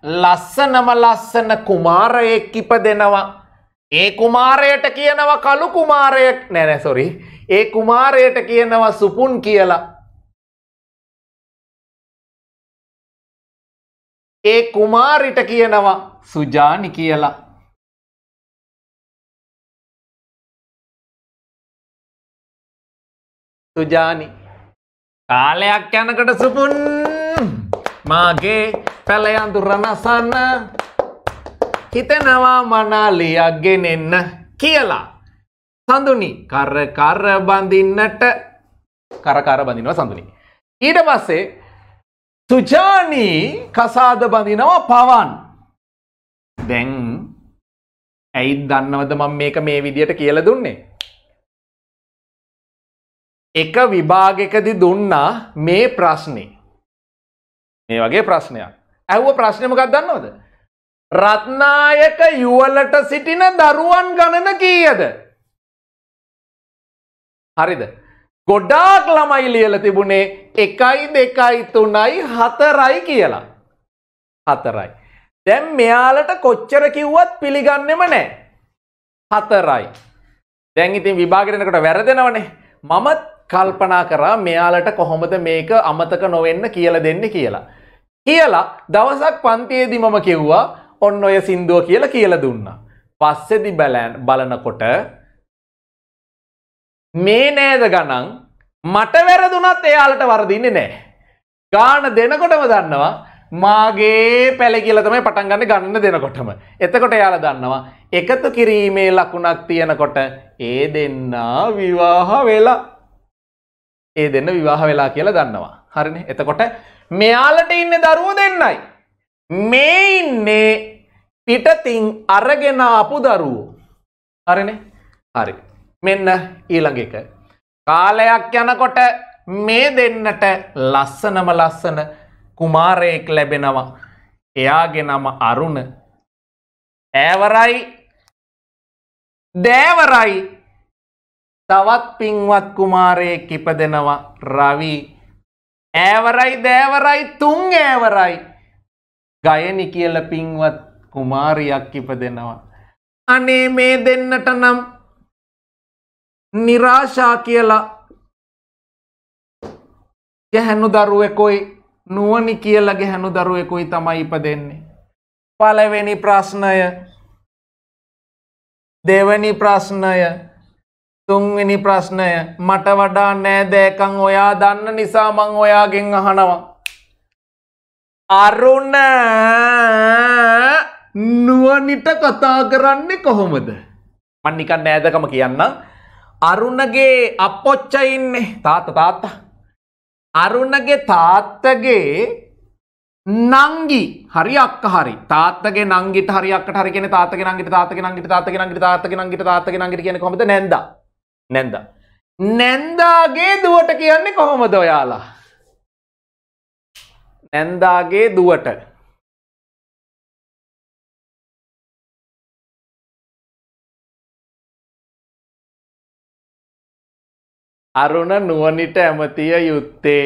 ලස්සනම ලස්සන කුමාරයෙක් ඉප දෙනවා. ඒ කුමාරයට කියනව කළු කුමාරයෙක් නැනැසොරි ඒ කුමාරයට කියනව සුපුන් කියලා. ඒ කුමාරිට කියනවා සුජානි කියලා. සුජානි කාලයක් යනකට සුපුන් මාගේ පැලයන්තුර නසන්න හිතනවා මනාලියක් ගෙනෙන්න කියලා. සඳුනි කරකර බඳින්නට කරකාර බඳිනවා සඳුනි. ඊට පස්සේ සුජානී කසාද බඳිනවා පවන්. දැන් ඇයිත් දන්නවද මම මේක මේ විදියට කියල දුන්නේ. එක විභාගකදි දුන්නා මේ ප්‍රශ්නේ මේ වගේ ප්‍රශ්නයක් ඇහුව ප්‍රශ්නමකක් දන්නවද රත්නායක යුවලට සිටින දරුවන් ගණන කීයද හරිද ගොඩාක් ළමයි ලියල තිබුණේ එකයි දෙකයි තුනයි හතරයි කියලා හතරයි දැම් මෙයාලට කොච්චර කිව්වත් පිළිගන්නෙම නෑ හතරයි දැන් ඉතින් විභාගෙනකට වැරදෙනවනේ මමත් කල්පනා කරා මෙයාලට කොහොමද මේක අමතක නොවෙන්න කියල දෙන්න කියලා. කියලා දවසක් පන්තියේදි මම කිව්වා ඔන්න ඔය සින්දුව කියලා කියල දුන්න. පස්සෙදි බැලෑන් බලනකොට මේ නෑද ගණන් මට වැරදුනත් එයාලට වරදින්නේ නෑ. ගාන දෙනකොටම දන්නවා මාගේ පැල කියල තමයි පටන් ගන්න ගන්න දෙනකොටම. එතකොට යාල දන්නවා. එකතු කිරීමේ ලකුණක් තියෙනකොට ඒ දෙන්නා විවාහ වෙලා ඒ දෙන්න විවාහ වෙලා කියලා දන්නවා හරිනේ එතකොට මෙයාලට ඉන්න දරුව දෙන්නයි මේ ඉන්නේ පිටතින් අරගෙන ආපු දරුවෝ හරිනේ හරි මෙන්න ඊළඟ එක කාලයක් යනකොට මේ දෙන්නට ලස්සනම ලස්සන කුමාරයෙක් ලැබෙනවා එයාගේ නම අරුණ ඇවරයි දෑවරයි තවත් පින්වත් කුමාරයෙක් ඉපදෙනවා රවි ඇවරයි දෑවරයි තුන් ඇවරයි ගයනි කියල පින්වත් කුමාරියක් ඉපදෙනවා. අනේ මේ දෙන්නට නම් නිරාශා කියලා ගැහැනු දරුවෙකොයි නුවනි කියල ගැහැනු දරුවෙකුයි තමයි ඉප දෙන්නේ. පලවෙනි ප්‍රශ්නය දෙවැනි ප්‍රශ්නය තුන්වෙනි ප්‍රශ්නය මට වඩා නෑදෑකං ඔයා දන්න නිසා මං ඔයාගෙන් අහනවා. අරුණ නුවනිට කතා කරන්නේ කොහොමද. මන්නිකන් නෑදකම කියන්න. අරුණගේ අපොච්ච ඉන්නේ තාත තාත්තා. අරුණගේ තාත්තගේ නංගි හරි අක්ක හරි තාත්තගේ නංගිට හරියක්ට හරිගෙන තාත්තගේ නංගිට තාත්තගේ නංගිට තාත්තගේ නංගිට තාත්තගේ නංගිට තාත්තගේ නංගිට කියන්නේ කොහොමද නැන්දා නැන්ද නැන්දාගේ දුවට කියන්නේ කොහොමද ඔයාලා නැන්දාගේ දුවට අරුණ නුවනිට ඇමතිය යුත්තේ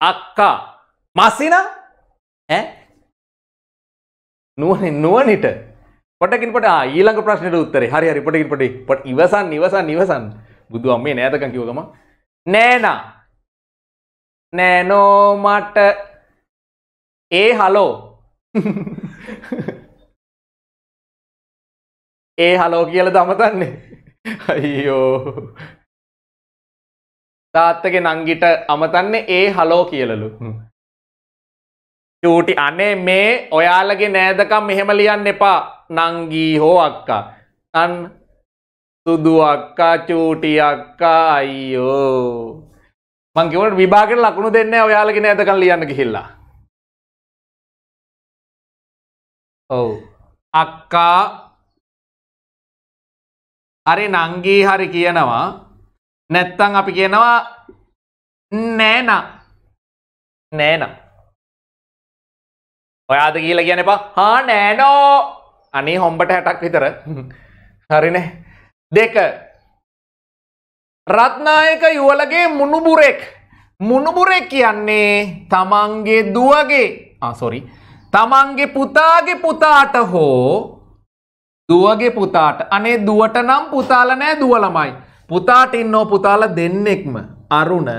අක්කා මස්සින නුවන නුවනිට පොටකින්ට ඊළඟ ප්‍රශ්නයට උත්තර හරි හරි පොටකින් පොටි පොට ඉවසන් නිවසන් නිවසන් බුදුුවම් මේ නෑතකන් කිවගම නෑනා නෑනෝමට ඒ හලෝ ඒ හලෝ කියල දමතන්නේ අයියෝ තාත්තගේ නංගිට අමතන්නේ ඒ හලෝ කියලලු. චූටි අනේ මේ ඔයාලගේ නෑදකම් මෙහෙම ලියන්න එපා නංගී හෝ අක්කා. අන් සුදු අක්කා චූටි අක්කා අයියෝ. මංකිවට විභාගට ලකුණු දෙන්න ඔයාලගේ නෑදකම් ලියන්න කිහිල්ලා. ඔව් අක්කා හරි නංගී හරි කියනවා නැත්තං අපි කියනවා නෑන නෑන ඔයාද කියලා කියන එපා හා නෑනෝ අනේ හොම්බට හැටක් විතර හරිනේ දෙක රත්නායක යුවලගේ මුණුබුරෙක් මුණුබුරෙක් කියන්නේ තමන්ගේ දුවගේ ආසොරි තමන්ගේ පුතාගේ පුතාට හෝ දුවගේ පුතාට අනේ දුවට නම් පුතාල නෑ දුවලමයි පුතාට ඉන්නෝ පුතාල දෙන්නෙක්ම අරුණ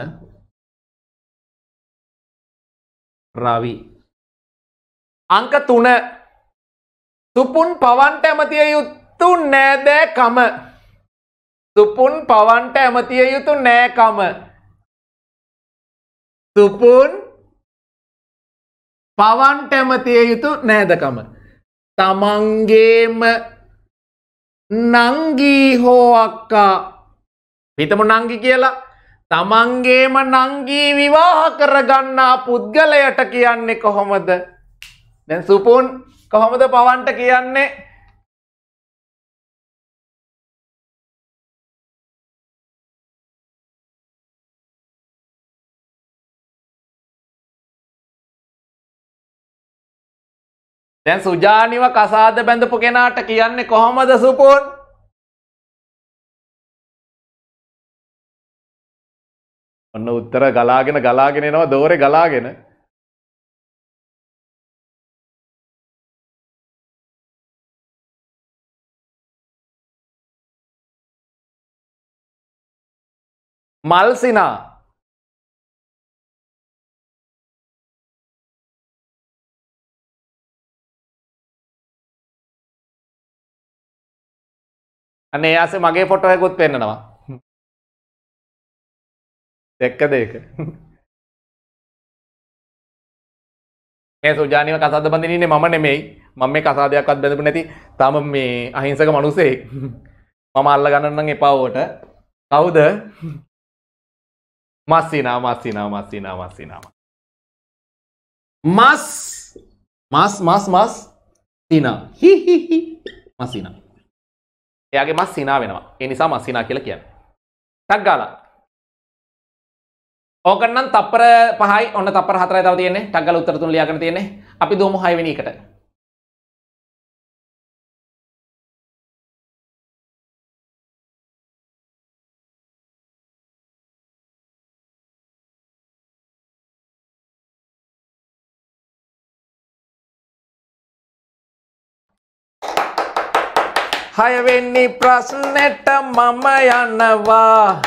රවි අංක තුන සුපුන් පවන්ට ඇමතිය යුත්තු නෑදෑකම සුපුන් පවන්ට ඇමතිය යුතු නෑකම සුපුන් පවන්ට ඇමතිය යුතු නෑදකම තමන්ගේම නංගී හෝ අක්කා හිතමු නංගි කියලා තමන්ගේම නංගී විවාහ කරගන්නා පුද්ගලයට කියන්නේ කොහොමද දැන් සුපුන් කොහොමද පවන්ට කියන්නේ දැන් සුජානිව කසාද බැඳපු කෙනාට කියන්නේ කොහොමද සුපුන් ඔන්න උත්තර ගලාගෙන ගලාගෙන එනවා දෝරේ ගලාගෙන මල්සිනා අනේ යාසේ මගේ ෆොටෝ එකකුත් පෙන්නනවා දැක්කද ඒක ඒ සුජානිව කසාද බඳින්න ඉන්නේ මම නෙමෙයි මම මේ කසාදයක්වත් බඳපු නැති තම මේ අහිංසක මිනිසෙක් මම අල්ල ගන්න නම් එපා ඕට කවුද මස්සිනා මස්සිනා මස්සිනා මස්සිනා මස් මස් මස් මස් සිනා හි හි හි මස්සිනා එයාගේ මස් සිනා වෙනවා ඒ නිසා මස්සිනා කියලා කියන්නේ ටක් ගාලා ඕකන්නම් තප්පර පහයි ඔන්න තප්පර හතරයි තව තියෙන්නේ ටක්ගල උත්තර තුන ලියාගෙන තියෙන්නේ අපි දුවමු 6 වෙනි එකට හයවෙනි ප්‍රශ්නෙට මම යනවා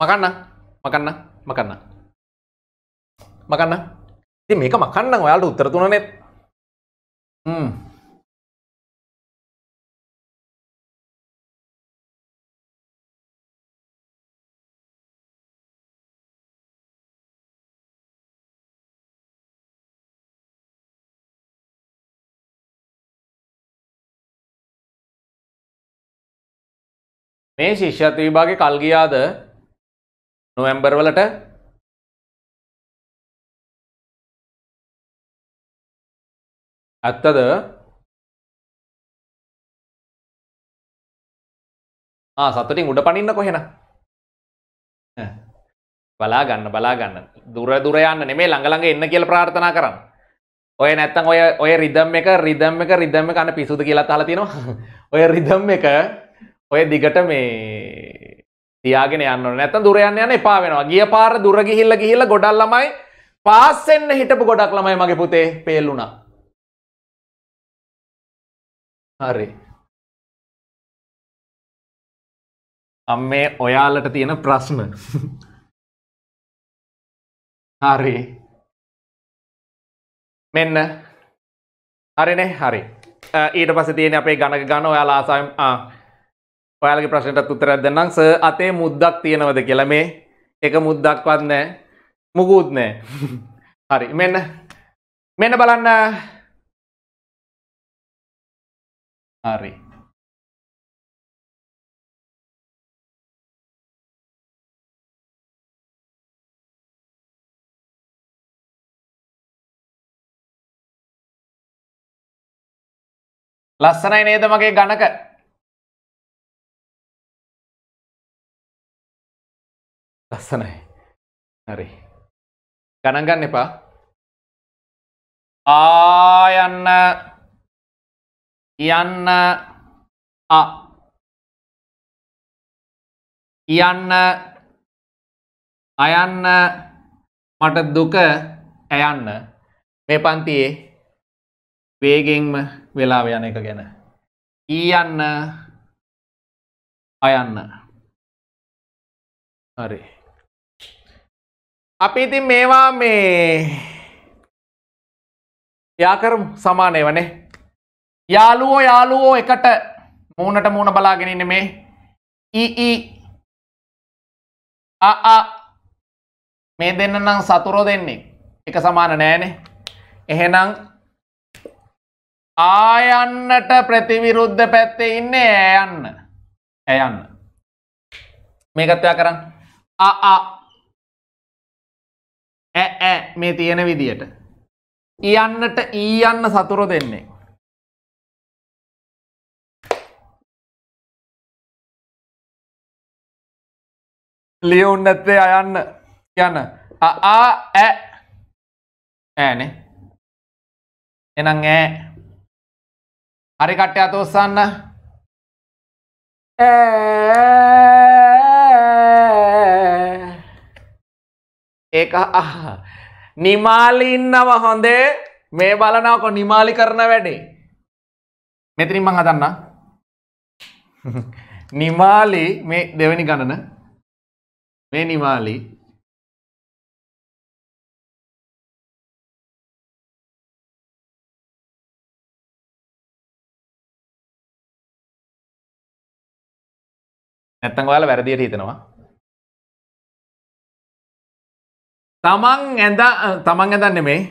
මකන්න මකන්න මකන්න මකන්න ති මේක මකන්න ඔයාලට උත්තර තුනනෙත් මේ ශිෂ්‍යත්ව විභාගේ කල්ගියාද නොවැම්බර් වලට ඇත්තද ආ සතුටින් උඩ පනින්න කොහෙන බලා ගන්න බලා ගන්න දුර දුර යන්න නෙමෙයි ළඟ ළඟ එන්න කියලා ප්‍රාර්ථනා කරන්න. ඔය නැත්තම් ඔය ඔය රිද්ම් එක රිද්ම් එක රිද්ම් එක අන්න පිසුද කියලා අහලා තියෙනවා. ඔය රිද්ම් එක ඔය දිගට මේ තියාගෙන යන්න ඕනේ. නැත්නම් දුර යන්න යන එපා වෙනවා. ගිය පාර දුර ගිහිල්ලා ගිහිල්ලා ගොඩක් ළමයි පාස් වෙන්න හිටපු ගොඩක් ළමයි මගේ පුතේ ෆේල් වුණා. හරි. අම්මේ ඔයාලට තියෙන ප්‍රශ්න. හරි. මෙන්න. හරිනේ හරි. ඊට පස්සේ තියෙන අපේ ගණක ගණ ඔයාලා ආසාවෙන් ආ ඔයාලගේ ප්‍රශ්නටත් උත්තරයක් දෙන්නම් සර් අතේ මුද්දක් තියෙනවද කියලා මේ එක මුද්දක්වත් නැහැ මුකුත් නැහැ හරි මෙන්න මෙන්න බලන්න හරි ලස්සනයි නේද මගේ ගණක ලස්සනයි හරි ගණන්ගන්න එපා ආයන්න යන්න අ යන්න අයන්න මට දුක ඇයන්න මේ පන්තියේ වේගෙන්ම වෙලාව යන එක ගැන ඊයන්න අයන්න හරි අපි ඉතින් මේවා මේ යා කරමු සමානය වනේ යාලුවෝ යාලුවෝ එකට මූුණට මූුණ බලාගෙනන්න මේ ඊ අ මේ දෙන්න නම් සතුරෝ දෙන්නේ එක සමාන නෑනේ එහෙනම් ආයන්නට ප්‍රතිවිරුද්ධ පැත්තේ ඉන්නේ ඇයන්න ඇයන්න මේකත්වයා කරන්න අ ඇ මේ තියෙන විදියට කියන්නට ඊ යන්න සතුර දෙන්නේ ලියවුන් නැත්තේ අයන්න යන්න ආ ඇ ඇනේ එනං ඇ හරි කට්ට අතෝස්සන්න ඇ ඒක නිමාලි ඉන්නව හොඳේ මේ බලනවකො නිමාලි කරන වැඩේ මෙතනින් මං හදන්න නිමාලි මේ දෙවැනි ගණන මේ නිමාලි නැත්තං ඔයාලා වැරදියට හිතනවා තමන් ඇඳ තමන් ඇඳන්න මේ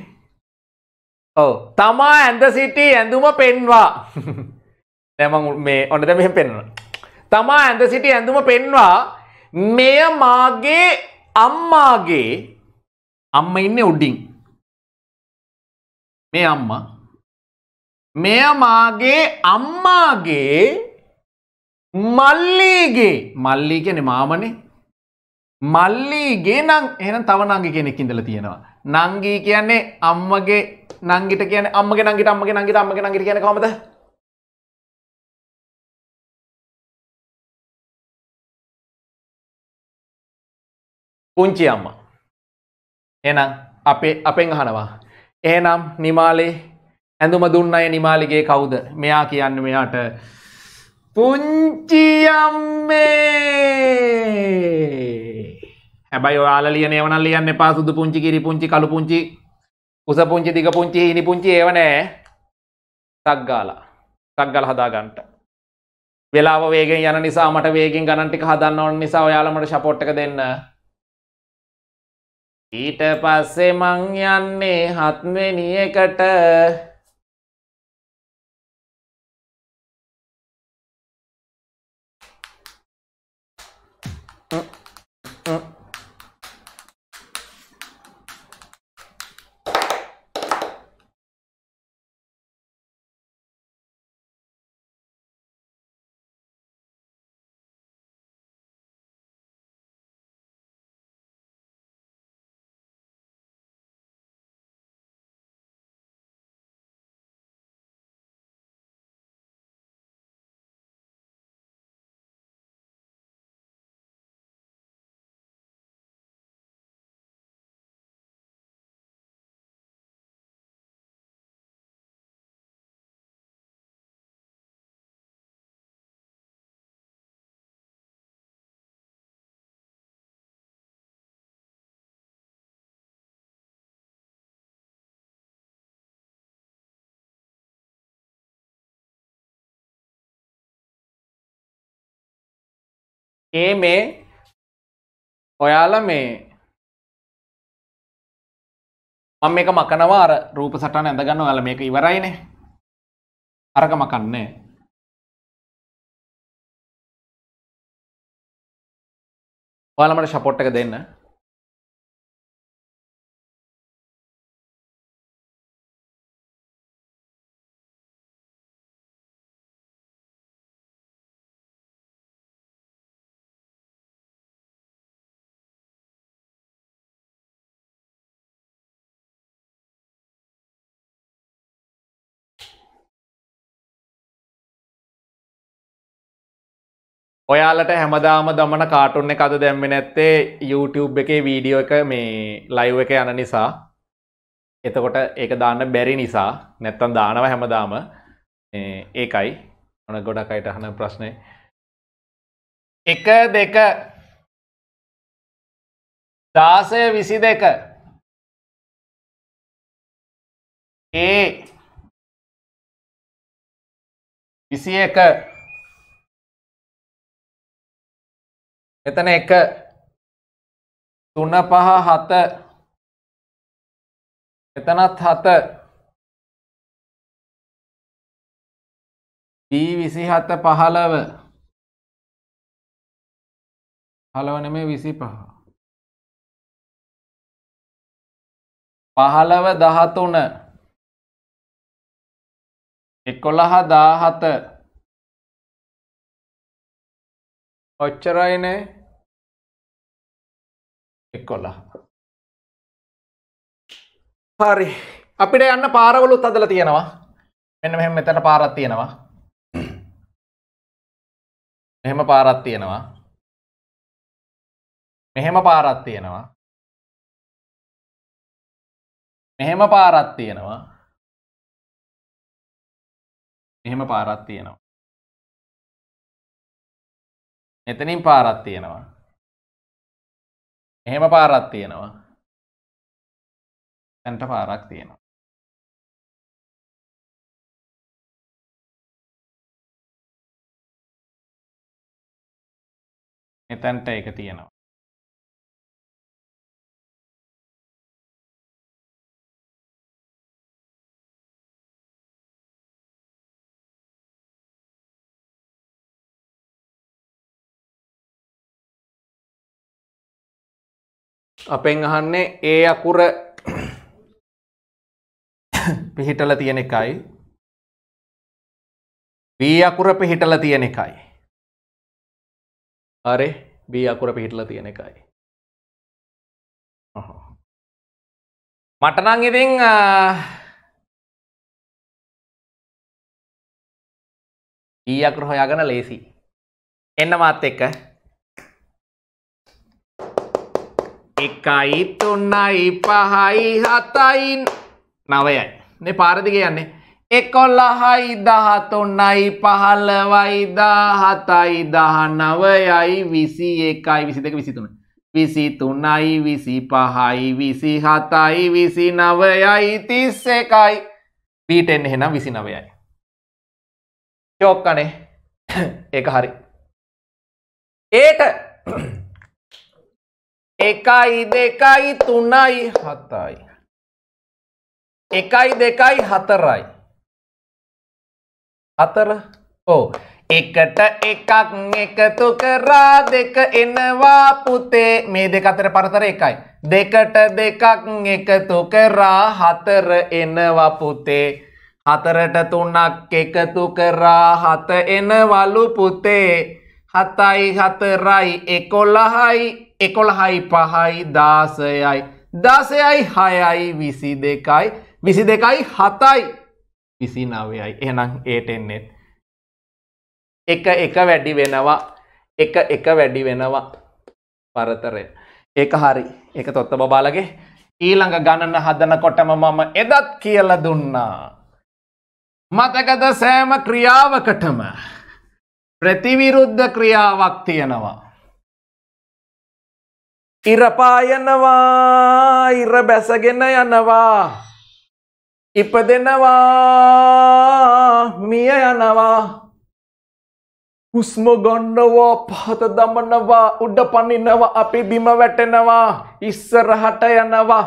ඔව තමා ඇඳ සිටි ඇඳුම පෙන්වා නැම මේ ඔන්න දැමහෙම පෙන්වන තමා ඇඳ සිටි ඇඳුම පෙන්වා මෙය මාගේ අම්මාගේ අම්ම ඉන්න උඩ්ඩින් මේ අම්ම මෙය මාගේ අම්මාගේ මල්ලීගේ මල්ලී කියන මාමනේ මල්ලීගේ නං එහෙන තව නංගි කෙනෙක් ඉඳල තියෙනවා නංගී කියන්නේ අම්මගේ නංගිට කියන අම්මග නංගිට අම්මග නංගිට අම්මග නංගිට කියන කොමද පුංචි අම්ම එනම් අපේ අපෙන් අහනවා ඒනම් නිමාලේ ඇඳුම දුන්න අය නිමාලිගේ කවුද මෙයා කියන්න මෙයාට පුංචියම්මේ හැබයි ඔයාල ලියන එවන ලියන්න එපා සුදු පුංචි කිරි පුංචි කළු පුංචි උස පුංචි දිග පුංචි හිනි පුංචි ඒවනෑ තක්ගාලා තක්ගල හදාගන්ට වෙලාව වේගෙන් යන නිසා මට වේගෙන් ගණන්ටික හදන්න ඕන නිසා ඔයාලමට ශපොට්ටක දෙන්න ඊට පස්සේ මං යන්නේ හත්මෙනියකට ඒ මේ ඔයාල මේ මම මේක මකනවා අර රූප සටහන ඇඳගන්න ඔයාල මේක ඉවරයිනේ අරග මකන්නේ ඔයාලමට සපෝට් එක දෙන්න ඔයාලට හැමදාම දමන කාටුන් එක අද දැම්මෙ නැත්තේ YouTube එකේ වීඩියෝ එක මේ ලයිව් එක යන නිසා එතකොට ඒක දාන්න බැරි නිසා නැත්තම් දානවා හැමදාම ඒකයි ඔන ගොඩක් අයට අහන ප්‍රශ්නේ එක දෙක දාසය විසි දෙක ඒ විසි එක එතන එක තුන පහ හත එතනත් හත දී විසි හත පහළව හලවන මේ විසි පහ පහළව දහතුන එකොළහ දාහත ඔච්චරයිනේ එක්කොල්ලා හරි අපිට යන්න පාරවලුත් අදල තියෙනවා මෙන්න මෙහෙම මෙතන පාරත් තියෙනවා මෙහෙම පාරත් තියෙනවා මෙහෙම පාරත් තියෙනවා මෙහෙම පාරත් තියෙනවා මෙහෙම පාරත් තියෙනවා එතනින් පාරත් තියෙනවා එහෙම පාරත් තියෙනවා තැන්ට පාරක් තියෙනවා එතැන්ට එක තියෙනවා අපෙන් අහන්නේ ඒ අකුර පිහිටල තියෙන එකයි බී අකුර පිහිටල තියෙන එකයි හරි බී අකුර පිහිටල තියෙන එකයි මටනං ඉතිං ඊ e අකුර හොයාගන ලේසි එන්න මාත් එක්ක එකයි තුන්නයි පහයි හතයින් නවයයි නෙ පාරදිග යන්නේ එකොල්ලහයි දහතුන්නයි පහල්ලවයි දහතයි දහනවයයි විසි එකයි විසි දෙක විසිතුන විසි තුන්නයි විසි පහයි විසි හතයි විසි නවයයි තිස් එකයි පීටෙන් එහෙනම් විසි නවයයි චෝක්කනේ ඒක හරි ඒට එකයි දෙකයි තුනයි හතයි. එකයි දෙකයි හතරයි. අතර ඕ එකට එකක් එකතු කරා දෙක එනවා පුතේ මේ දෙක අතර පරතර එකයි. දෙකට දෙකක් එකතු කරා හතර එනවා පුතේ. හතරට තුනක් එකතු කරා හත එනවලු පුතේ. හතයි හතරයි එකොළහයි එකොළහයි පහයි දාසයයි. දසයයි හයයි විසි දෙකයි විසි දෙකයි හතයි විසි නවයයි එනම් ඒටෙන්නෙත්. එක එක වැඩි වෙනවා එක එක වැඩි වෙනවා පරතරය. ඒක හරි එක තොත්ත බබාලගේ ඊළඟ ගණන හදනකොටම මම එදත් කියල දුන්නා. මතකද සෑම ක්‍රියාවකටම ප්‍රතිවිරුද්ධ ක්‍රියාවක් තියෙනවා. ඉරපායනවා ඉර බැසගෙන යනවා ඉපදෙනවා මිය යනවා හුස්ම ගොන්නවා පහත දමනවා උඩ පනිනවා අපි බිම වැටෙනවා ඉස්සරහට යනවා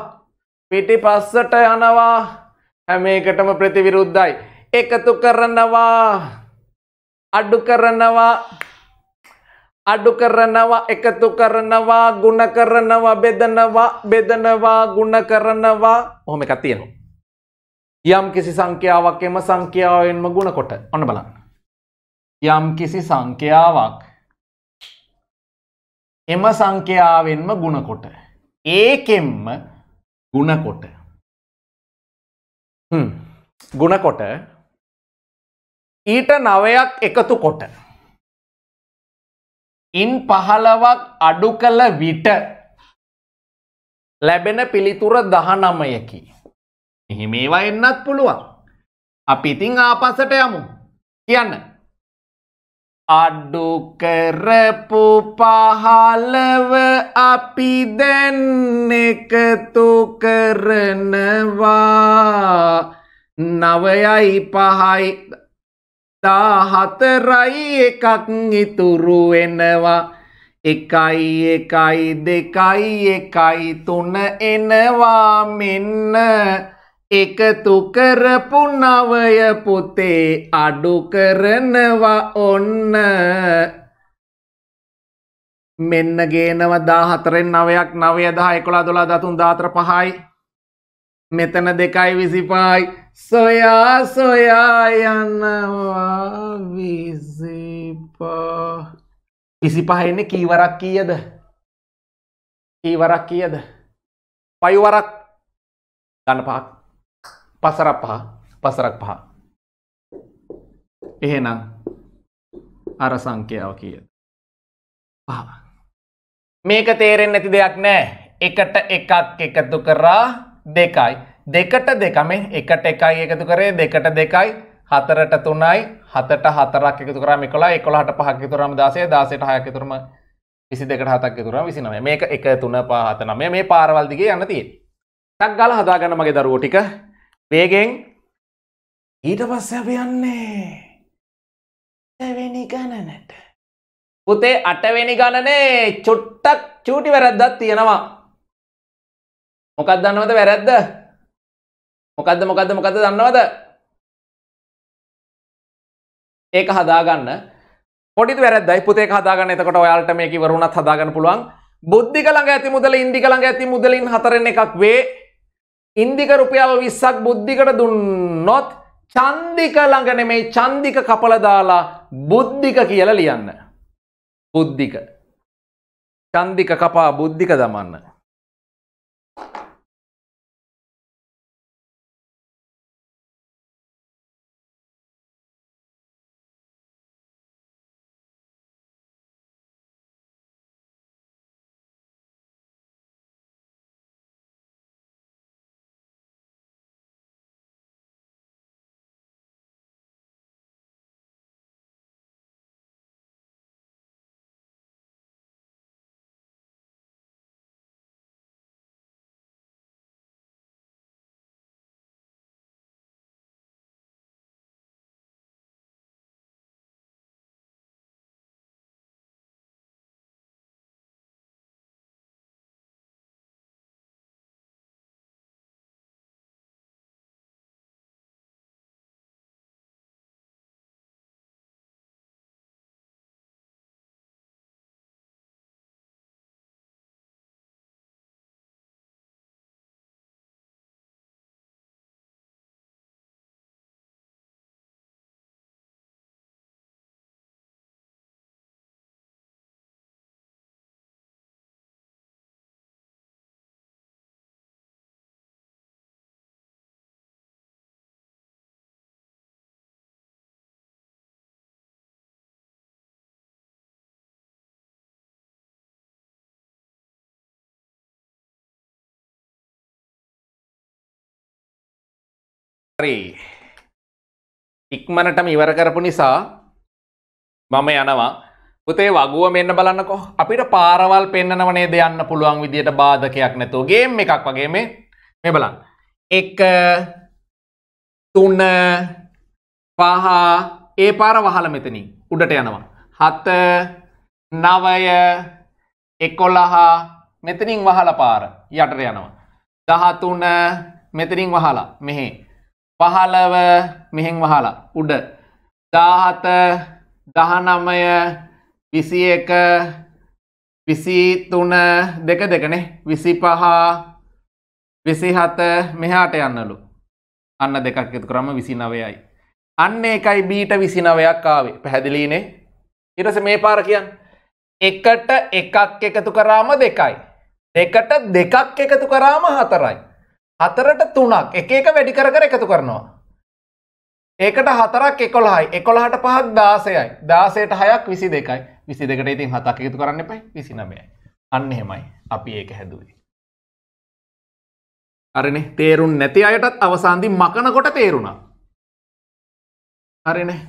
පිටි පස්සට යනවා හැම එකටම ප්‍රතිවිරුද්ධයි එකතු කරනවා අඩු කරනවා අඩු කරනවා එකතු කරනවා ගුණ කරනවා බෙදනවා බෙදනවා ගුණ කරනවා ඔහොම එකක් තියෙනවා. යම් කිසි සංඛ්‍යාවක් එම සංඛ්‍යාවෙන්ම ගුණ කොට ඔන්න බලන්න. යම් කිසි සංඛ්‍යාවක් එම සංඛ්‍යාවෙන්ම ගුණකොට. ඒකෙම්ම ගුණකොට. ගුණකොට ඊට නවයක් එකතු කොට. ඉන් පහළවක් අඩු කළ විට ලැබෙන පිළිතුර දහනමයකි. එහි මේවා එන්නත් පුළුවන්. අපි ඉතිං ආපසට යමු කියන්න. අඩු කරපු පහලව අපි දැන් එකතු කරනවා නවයයි පහයි දා හතරයි එකක් ඉතුරු වෙනවා එකයි එකයි දෙකයි එකයි තුන එනවා මෙන්න එකතු කරපු නවය පුතේ අඩු කරනවා ඔන්න මෙන්න ගේනව දාහතරෙන් නවයක් නවය දහ එකොලා දොලා දතුන් දාත්‍ර පහයි මෙතන දෙකයි විසිපායි සොයා සොයා යන්නවා විසිපා විසි පහෙන්නේ කීවරක් කියද කීවරක් කියද පයුවරක් ගන්න පහක් පසරක් පහ පසරක් පහ එහෙනම් අර සංකයාව කියද පහ මේක තේරෙන් නැති දෙයක් නෑ එකට එකක් එකතු කරා දෙකයි දෙකට දෙකම එකට එකයි එකතු කරේ දෙකට දෙකයි හතරට තුනයි හතට හතරක් එකතු කරම කොලා එකොලාට පහක් තුරම දසේ දසට හයක් තුරම විසි දෙකට හතක් තුරම විසිනම මේක එක තුන පහත නම මේ පාරවල්දිගේ යනතිය තක් ගල හදාගන්න මගේ දරුවෝ ටික වේගෙන් ඊට පස්සැප යන්නේ ඇවෙනි ගණනට පුතේ අටවෙනි ගණනේ චුට්ටක් චූටි වැරැද්දත් තියෙනවා මොකක් දන්නවද වැරැද්ද මොකක්ද මොකක්ද මොකද දන්නවද ඒක හදාගන්න පොඩි වැරදයි පුතේ හදාගන්න එතකොට ඔයාලට මේක වරුණත් හදාගන්න පුළුවන් බුද්ධික ළඟ ඇති මුදල ඉන්දික ළඟ ඇති මුදලින් හතරෙන් එකක් වේ ඉන්දික රුපියල් 20ක් බුද්ධිකට දුන්නොත් චන්දික ළඟ නෙමෙයි චන්දික කපල දාලා බුද්ධික කියලා ලියන්න බුද්ධික චන්දික කපා බුද්ධික දමන්න හරි ඉක්මනටම ඉවර කරපු නිසා මම යනවා පුතේ වගුව මෙන්න බලන්නකෝ අපිට පාරවල් පෙන්න්නනව නේද යන්න පුළුවන් විදියට බාධකයක් නැතුව ගේම් එකක් වගේ මේ මේ බලන්න එක තුන පහ ඒ පාර වහල මෙතනින් උඩට යනවා හත නවය එකොල්ලහා මෙතනින් වහල පාර යටට යනවා දහතුන මෙතනින් වහලා මෙහේ පහළව මෙහෙන් වහලා උඩ දාහත දහනමය විසි එක විසිතුන දෙක දෙකනේ විසි පහා විසිහත මෙහාට යන්නලු අන්න දෙකක් එතු කරම විසිනවයයි. අන්න එකයි බීට විසිනවයක් ආවේ පැහැදිලීනේ ඉරස මේ පාර කියන් එකට එකක් එකතු කරාම දෙකයි. දෙකට දෙකක් එකතු කරාම හතරයි. හතරට තුනක් එක එක වැඩි කර කර එකතු කරනවා. ඒකට හතරක් එකොළහයි එකොළහට පහක් දාසයයි දාසයට හයක් විසි දෙකයි විසි දෙකට ඉතින් හතක් එකතු කරන්න එපයි විසි නමයයි අන්න එහෙමයි අපි ඒක හැදුවේ. අරනේ තේරුම් නැති අයටත් අවසාන්දි මකනකොට තේරුණා. හරිනේ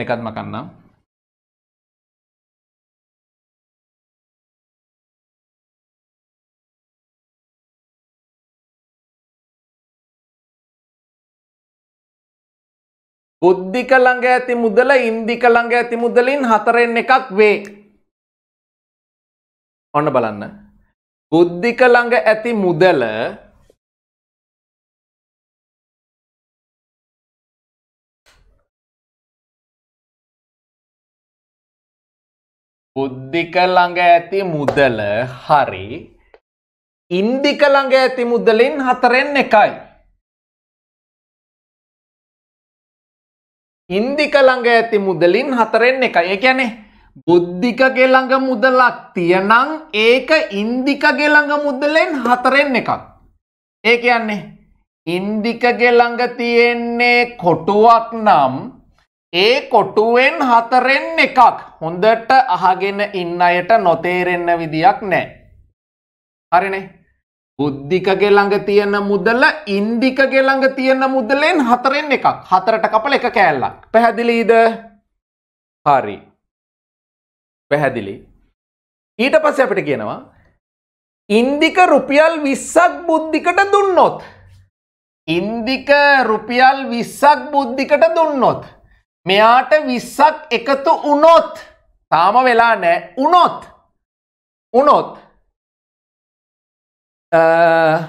එකත් මකන්නම් බුද්ධික ළඟ ඇති මුදල ඉන්දික ළඟ ඇති මුදලින් හතරෙන් එකක් වේ. ඔන්න බලන්න. බුද්ධික ළඟ ඇති මුදල බුද්ධික ළඟ ඇති මුදල හරි ඉන්දික ළඟ ඇති මුදලින් හතරෙන් එකයි. ඉන්දික ළඟ ඇති මුදලින් හතරෙන් එකයි එකැනේ බුද්ධිකගේ ළඟ මුදලක් තියනං ඒක ඉන්දිකගේ ළඟ මුදලෙන් හතරෙන් එකක් ඒ කියන්නේ ඉන්දිකගේ ළඟ තියෙන්නේ කොටුවක් නම් ඒ කොටුවෙන් හතරෙන් එකක් හොඳට අහගෙන ඉන්න අයට නොතේරෙන්න විදියක් නෑ හරිනේ බුද්ධිකගේ ළඟ තියෙන මුදල ඉන්දිකගේ ළඟ තියෙන මුදලෙන් හතරෙන් එකක් හතරට කපල එක කෑල්ලක් පැහැදිලීද හරි පැහැදිලි ඊට පස්ස අපට කියනවා ඉන්දික රුපියල් විස්සක් බුද්ධිකට දුන්නොත් ඉන්දික රුපියල් විස්සක් බුද්ධිකට දුන්නොත් මෙයාට විස්සක් එකතු උනොත් තාම වෙලා නෑ උනොත් උනොත්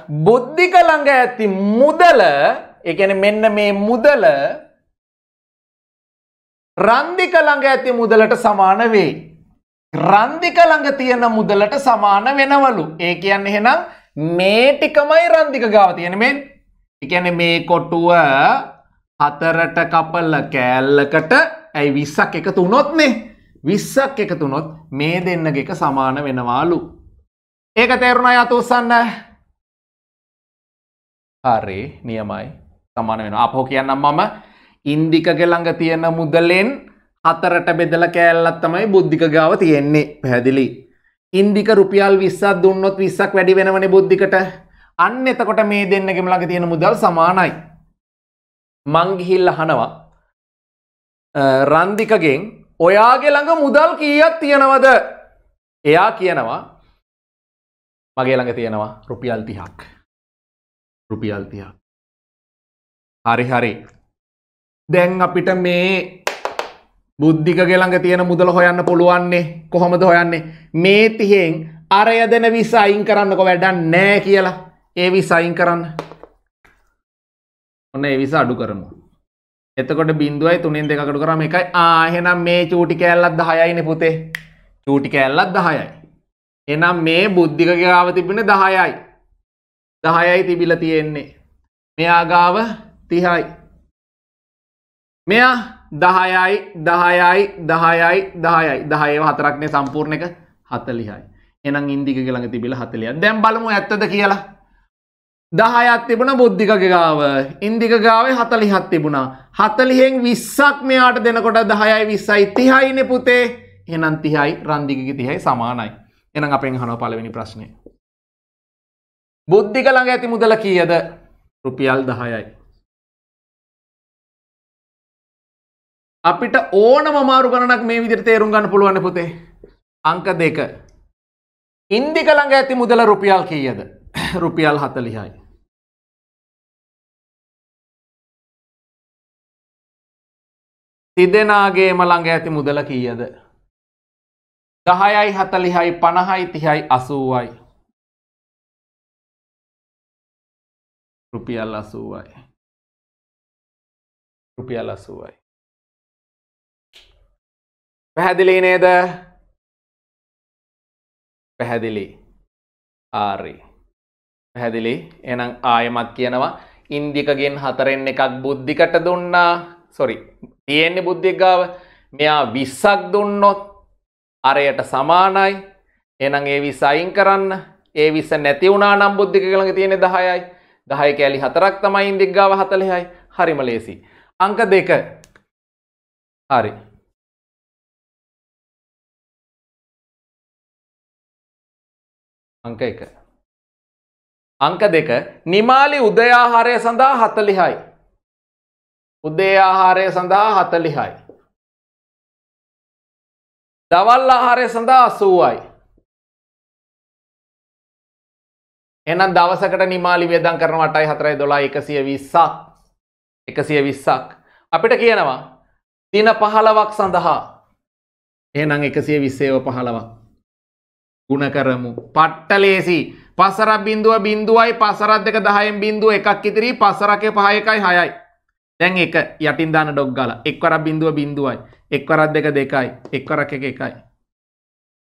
බුද්ධික ළඟ ඇති මුදල එකන මෙන්න මේ මුදල රන්දික ළඟ ඇති මුදලට සමාන වෙයි. රන්දික ළඟ තියෙන මුදලට සමාන වෙනවලු. ඒ කියන්න එහෙනම් මේ ටිකමයි රන්දික ගාව තියෙන මෙන් එකන මේ කොටුව හතරට කපල්ල කෑල්ලකට ඇයි විස්සක් එකතු වුණොත් මේ විස්සක් එකතුනොත් මේ දෙන්නග එක සමාන වෙනවාලු. ඒක තේරුණ අයත් උත්සන්න හරි නියමයි සමාන වෙන අපහෝ කියන්නම් මම ඉන්දිකගෙ ළඟ තියෙන මුදලෙන් හතරට බෙදල කෑල්ලත් තමයි බුද්ධික ගාව තියෙන්නේ පැහැදිලි ඉන්දික රුපියල් විස්සත් දුන්නොත් විස්සක් වැඩි වෙනවනේ බුද්ධිකට අන්න එතකොට මේ දෙන්නගෙම ළඟ තියෙන මුදල් සමානයි. මං ගිහිල්ලා අහනවා රන්දිකගෙන් ඔයාගේ ළඟ මුදල් කීයක් තියනවද? එයා කියනවා මගේ ළඟ තියෙනවා රුපියල් තිහක් රුපියල් තියක් හරි හරි දැන් අපිට මේ බුද්ධික ගෙළඟ තියෙන මුදල හොයන්න පුළුවන්නේ කොහොමද හොයන්නේ මේ තිහෙන් අරය දෙන විස අයින් කරන්නකො වැඩන් නෑ කියලා ඒ වි සයින් කරන්න ඔන්න ඒ විස අඩු කරමු එතකොට බින්දුවයි තුනෙන් දෙකකට කරම එකයි ආහෙනම් මේ චූටි කෑල්ලත් දහයයින පුතේ චූටි කෑල්ලත් දහයයි එනම් මේ බුද්ධික ගාව තිබෙන දහයයි දහයයි තිබිල තියෙන්නේ මෙයා ගාව තිහයි මෙයා දහයයි දහයයි දහයයි දහයයි දහය හතරක්නේ සම්පූර්ණ එක හතලිහයි එනම් ඉන්දික ළඟ තිබිල හතලිය දැම් බලමු ඇත්තද කියලා දහයත් තිබුණ බුද්ධික ගාව ඉන්දික ගාවේ හතලිහත් තිබුණා හතලිහෙෙන් විස්සක් මෙයාට දෙනකොට දහයයි විස්සයි තිහයිනෙ පුතේ එනන් තිහයි රන්දිිකි තිහයි සමානයි එන අපෙන් හන පලවෙනි ප්‍රශ්නය බුද්ධික ළඟ ඇති මුදල කියද රුපියල් දහයයි අපිට ඕන මාරු ගණනක් මේ විදිර තේරුම් ගන්න පුළුවන්න පුතේ අංක දෙක ඉන්දික ළඟ ඇති මුදල රුපියල් කියද රුපියල් හතලිහයි තිදෙනගේම ළඟ ඇති මුදල කියද දහයයි හතලිහයි පණහයි තිහයි අසූුවයි රුපියල් අසූුවයි රුපියල් අසූුවයි පැහැදිලි නේද පැහැදිලි ආරි පැහැදිලි එනම් ආයමත් කියනවා ඉන්දිකගෙන් හතරෙන් එකක් බුද්ධිකට දුන්නා සොරි තියෙන්නේ බුද්ධිගාව මෙයා විස්සක් දුන්නොත් අරයට සමානයි එනම් ඒ විස අයින් කරන්න ඒ විස නැති වුණා නම් බුද්ධික ළඟ තියෙන 10යි 10 කැලි 4ක් තමයි ඉන්දික් ගාව 40යි හරිම ලේසි අංක 2 හරි අංක 1 අංක 2 නිමාලි උදයාහාරය සඳහා 40යි උදේ ආහාරය සඳහා 40යි දවල් ආහාරය සඳහා අසූුවයි. එනම් දවසකට නිමාලි වේදන් කරන වටයි හතරයි දොලා එකසිය විස්සක් එකසිය විස්සක්. අපිට කියනවා තින පහලවක් සඳහා එනම් එකසිය විස්සේව පහලවක්. ගුණ කරමු පට්ටලේසි පසර බින්දුව බින්දුවයි පසරත් දෙක දහයෙන් බින්දුව එකක් ඉතිරී පසරක පහයකයි හයයි. දැන් එක යටින් දාන ඩොක් ගාලා එක්වරක් බිඳුව බිඳුවයි එක්වරක් දෙක දෙකයි එක්වරක් එක එකයි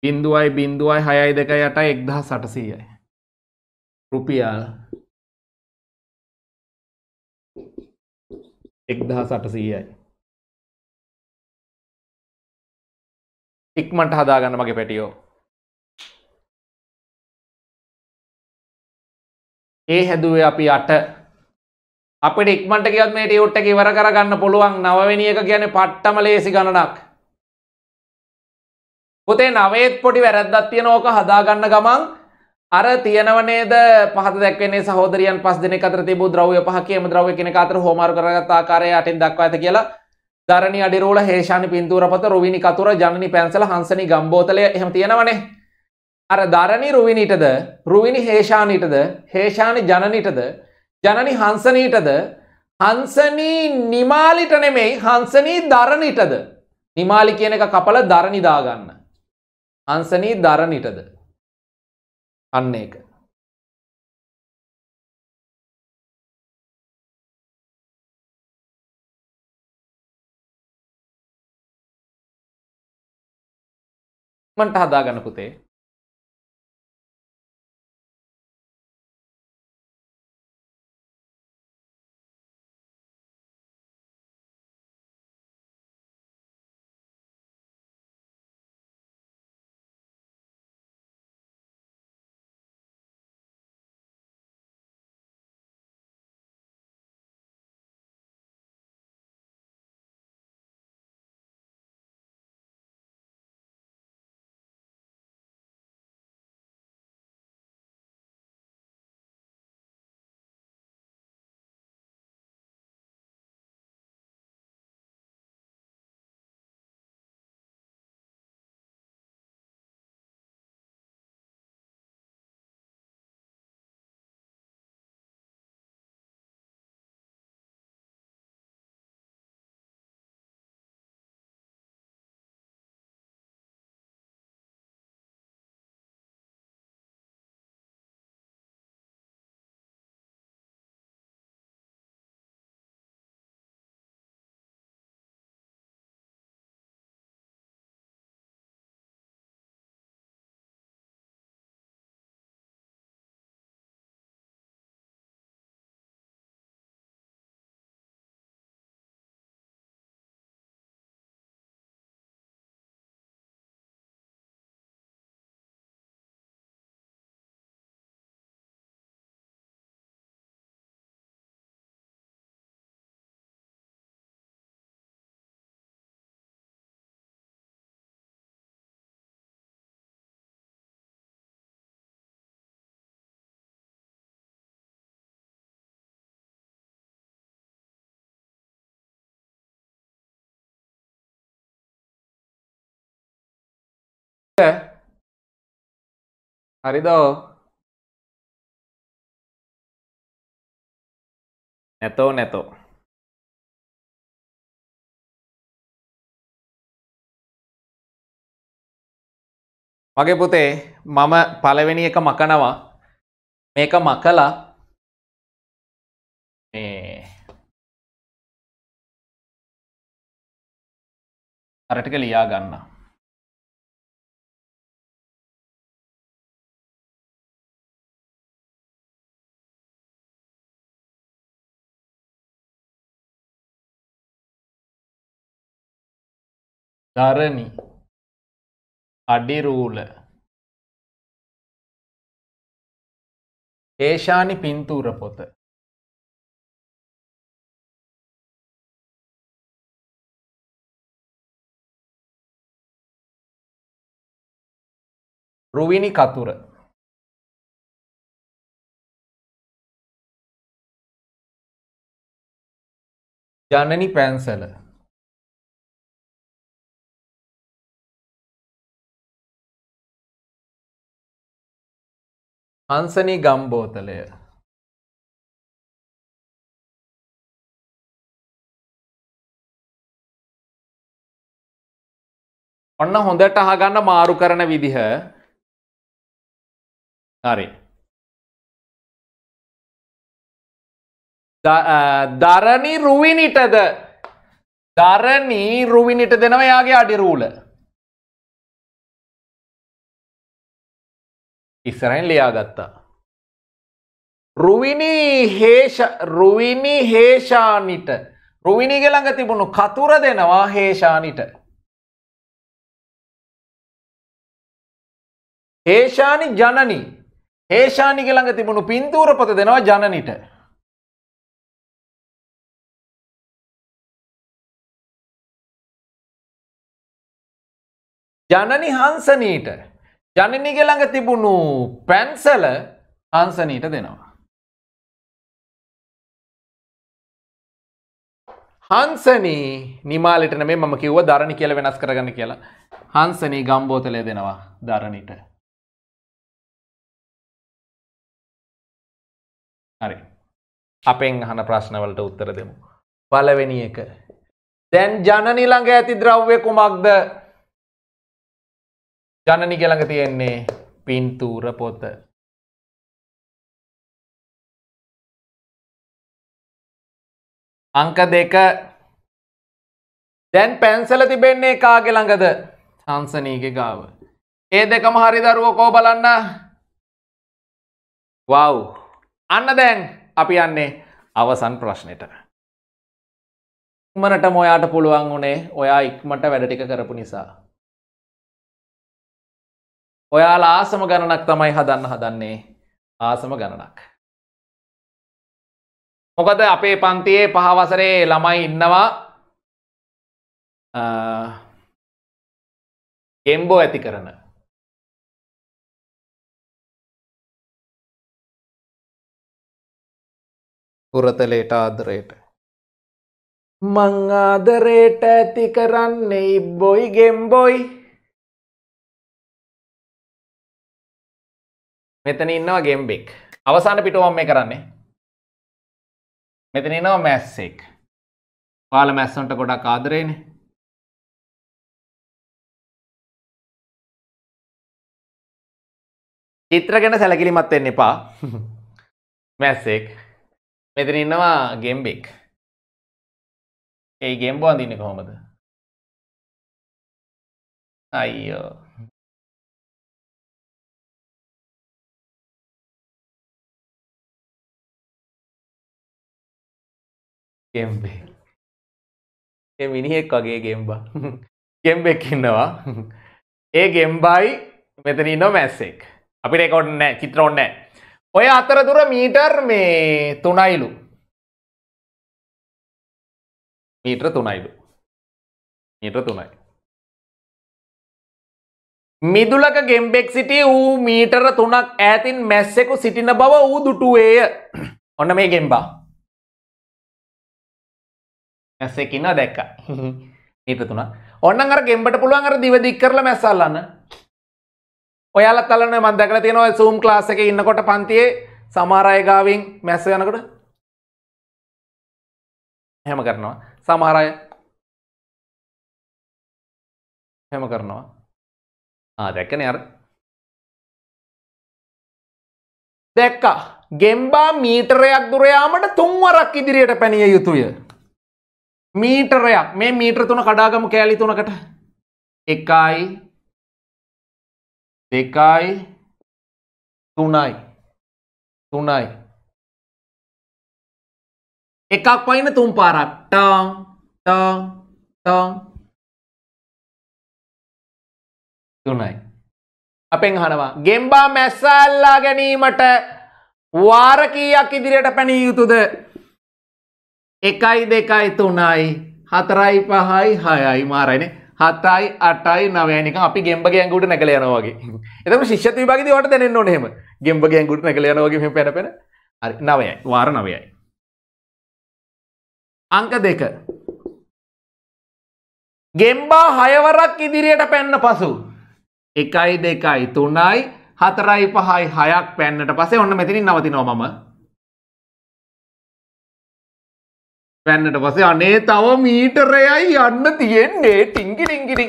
බිඳුවයි බිඳුවයි හයයි දෙක යටයි එක්දහ සටසීයයි රුපියල් එක්දහ සටසීයයි ඉක්මට හදාගන්න මගේ පැටියෝ ඒ හැදුවේ අපි අට අපිට ඉක්මට කියත් මේ ටියුට් එක ඉවර කරගන්න පුළුවන් නවවෙනි එක කියන්නේ පට්ටම ලේසි ගණනක්. පුතේ නවේත් පොඩි වැරද්දක් තියෙන ඕක හදාගන්න ගමන් අර තියෙනව නේද පහත දැක්වෙන්නේ සහෝදරියන් පස් දෙනෙක් අතර තිබූ ද්‍රව්‍ය පහ කියම ද්‍රව්‍ය කෙනෙක් අතර හෝමාරු කරගත් ආකාරය අටින් දක්වා ඇත කියලා ධරණි අඩිරෝල හේෂානි පින්තූරපත රුවිනි කතුර ජනනි පැන්සල හංසනි ගම්බෝතලය එහෙම තියෙනවනේ. අර ධරණි රුවිනිටද රුවිනි හේෂානිටද හේෂානි ජනනිටද ජනනි හංසනීටද හංසනී නිමාලිට නෙමෙයි හංසනී දරණිටද නිමාලි කියන එක කපල දරනිදාගන්න. අන්සනී දරණිටද අන්න එක. මට හදාගන්න පුතේ හරිද නැතෝ නැතෝ මගේ පුතේ මම පළවෙනි එක මකනවා මේක මකලා මේ අරටික ලියා ගන්නා தரணி අඩිරූල ඒශානි පින්තූර පොත රුවිනි කතුර ජනනි පැන්සල අන්සනී ගම්බෝතලය ඔන්න හොඳට අහගන්න මාරු කරන විදිහ හරි දරණි රුවිනිටද දරණී රුවිනිට දෙනව යාගේ අඩිරූල ඉස්සරහින් ලියාගත්තා. රුවිනි හේෂ රුවිනි හේෂානිට රුවිනිග ළඟ තිබුණු කතුර දෙනවා හේෂානිට. හේෂානි ජනනි හේෂානිග ළඟ තිබුණු පින්තූරපත දෙනවා ජනනිට. ජනනි හංසනීට ජනනිග ළඟ තිබුණු පැන්සල අන්සනීට දෙනවා. හන්සනී නිමාලිටන මේ මම කිව්ව දරණ කියල වෙනස් කරගන්න කියලා හන්සනී ගම්බෝතලය දෙනවා දරණට හරි අපෙන් හන ප්‍රශ්නවලට උත්තර දෙමු පලවෙනි එක දැන් ජනනිළඟ ඇති ද්‍රව්‍ය කුමක්ද ජනනි කෙළඟ තියෙන්නේ පින්තූර පොත. අංක දෙක දැන් පැන්සල තිබෙන්නේ කාගෙ ළඟද සංසනීගෙ ගාව. ඒ දෙකම හරි දරුවෝ කෝ බලන්න වව් අන්න දැන් අපි යන්නේ අවසන් ප්‍රශ්නෙට. ඉක්මනට මොයාට පුළුවන් වුණේ ඔයා ඉක්මට වැඩටික කරපු නිසා. ඔයාලා ආසම ගණනක් තමයි හදන්න හදන්නේ ආසම ගණනක්. මොකද අපේ පන්තියේ පහවසරේ ළමයි ඉන්නවා ගෙම්බෝ ඇති කරන පුරතලේට ආදරයට මං ආදරයට ඇති කරන්නේ බොයි ගෙම්බොයි මෙතන ඉන්නවා ගෙම්බෙක් අවසාන පිටුවම් මේ කරන්නේ මෙතන ඉනවා මැස්සෙක් පාල මැස්සන්ට ගොඩක් ආදරේන චිත්‍ර ගැන සැලකිලිමත් වෙන්න එපා මැස්සෙක් මෙතන ඉන්නවා ගෙම්බෙක් ඒ ගෙම්බෝ අඳින්නේ කොහොමද අයියෝ ගෙම්බේ ඒ මිනිහෙක් වගේ ගෙම්බා ගෙම්බෙක් ඉන්නවා ඒ ගෙම්බයි මෙතන ඉන්න මැස්සෙක් අපිට එකොන්න චිත්‍ර ඔන්න ඔය අතරතුර මීටර් මේ තුනයිලු මීට්‍ර තුනයිලු මීට්‍ර තුනයි මිදුලක ගෙම්බෙක් සිටිය වූ මීටර තුනක් ඇතින් මැස්සෙකු සිටින බව වූ දුටුවේය ඔන්න මේ ගෙම්බා මැස්සෙකින්නවා දැක්ක ඊට තුන ඔන්න අර ගෙම්බට පුළුවන් අර දිවදික් කරලා මැස්සල්ලන්න ඔයාලා තලන මන් දැකලා තියෙනවා සූම් ක්ලාස් එකේ ඉන්නකොට පන්තියේ සමහර අය ගාවින් මැස්ස යනකොට එහෙම කරනවා සමහර අය එහෙම කරනවා ආ දැක්කනේ අර දැක්කා ගෙම්බා මීටරයක් දුර යාමට තුන්වරක් ඉදිරියට පැනිය යුතුය මීටරයක් මේ මීට්‍ර තුන කඩාගම කෑලි තුනකට එකයි දෙකයි තුනයි තුනයි එකක් පයින තුම් පාරක් ටං ටං ටං තුනයි අපෙන් හනවා ගෙම්බා මැස්සල්ලා ගැනීමට වාරකීයක් ඉදිරියට පැණිය යුතුද එකයි දෙකයි තුනයි හතරයි පහයි හයයි මාරයින හතයි අටයි නවයනික අපි ගෙම්බ ගැංගුට නැකල යනවාගේ එතම ශිෂ්‍යත විභාගද වට දැනෙන්න ඕනෙම ගෙම්බ ගැංගුට නැකල යනවාගේ පැනපෙන හරි නවයයි වාර නවයයි අංක දෙක ගෙම්බා හයවරක් ඉදිරියට පැන්න පසු එකයි දෙකයි තුනයි හතරයි පහයි හයක් පැන්නට පසේ ඔන්න මෙතිනින් නවතිනවා මම පැන්නට පසේ අනේ තව මීටරයයි යන්න තියෙන්නේ ටිංගිරිංගිරි.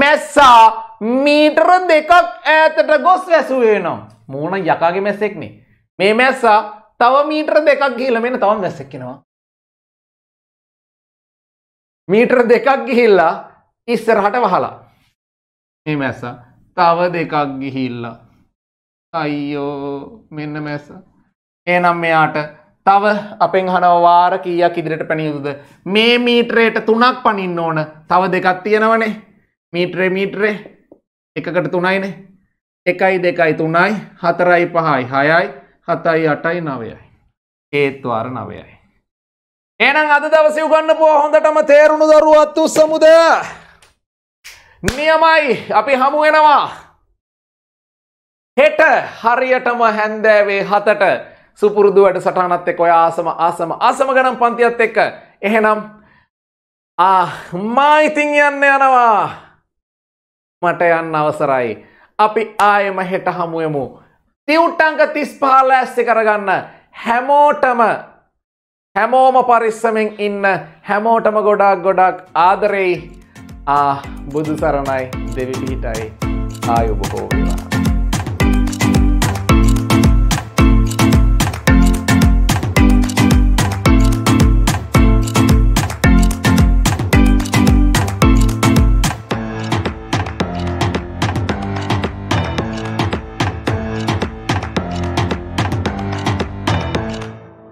මැස්සා මීටර දෙකක් ඇතට ගොස් වැැසුවේ නම් මූුණ යකාගේ මැස්සෙක්නේ මේ මැස්සා තව මීටර දෙකක් ගිහිලමෙන තවම් වැැසක්කෙනවා. මීටර දෙකක් ගිහිල්ලා ඉස්සරහට වහලා මේ මැස්ස තව දෙකක් ගිහිල්ලා අයියෝ මෙන්න මැස්ස එනම් මෙයාට තව අපෙන් හනව වාර කීයක් ඉදිරිට පැනියුතුද මේ මීට්‍රයට තුනක් පනින්න ඕන තව දෙකක් තියෙනවනේ මීට්‍රේ මීට්‍රේ එකකට තුනයිනේ එකයි දෙකයි තුනයි හතරයි පහයි හයයි හතයි අටයි නවයයි ඒත්වාර නවයයි එනම් අද දවසය උගන්න පෝ හොඳටම තේරුණු දරුවත්තු සමුද නියමයි අපි හමුවෙනවා හෙට හරියටම හැන්දෑවේ හතට සුපුරුදු වැඩ සටහනත් එක් ඔය ආසම ආසම ආසම ගනම් පන්තියත් එක්ක එහෙනම් මා ඉතිං යන්න යනවා මට යන්න අවසරයි අපි ආයම හෙට හමුයමු තිවුට්ටංක තිස් පහල ඇස්ති කරගන්න හැමෝටම හැමෝම පරිස්සමෙන් ඉන්න හැමෝටම ගොඩක් ගොඩක් ආදරෙයි ආ බුදු සරණයි දෙවි පිහිටයි ආයුබකෝවි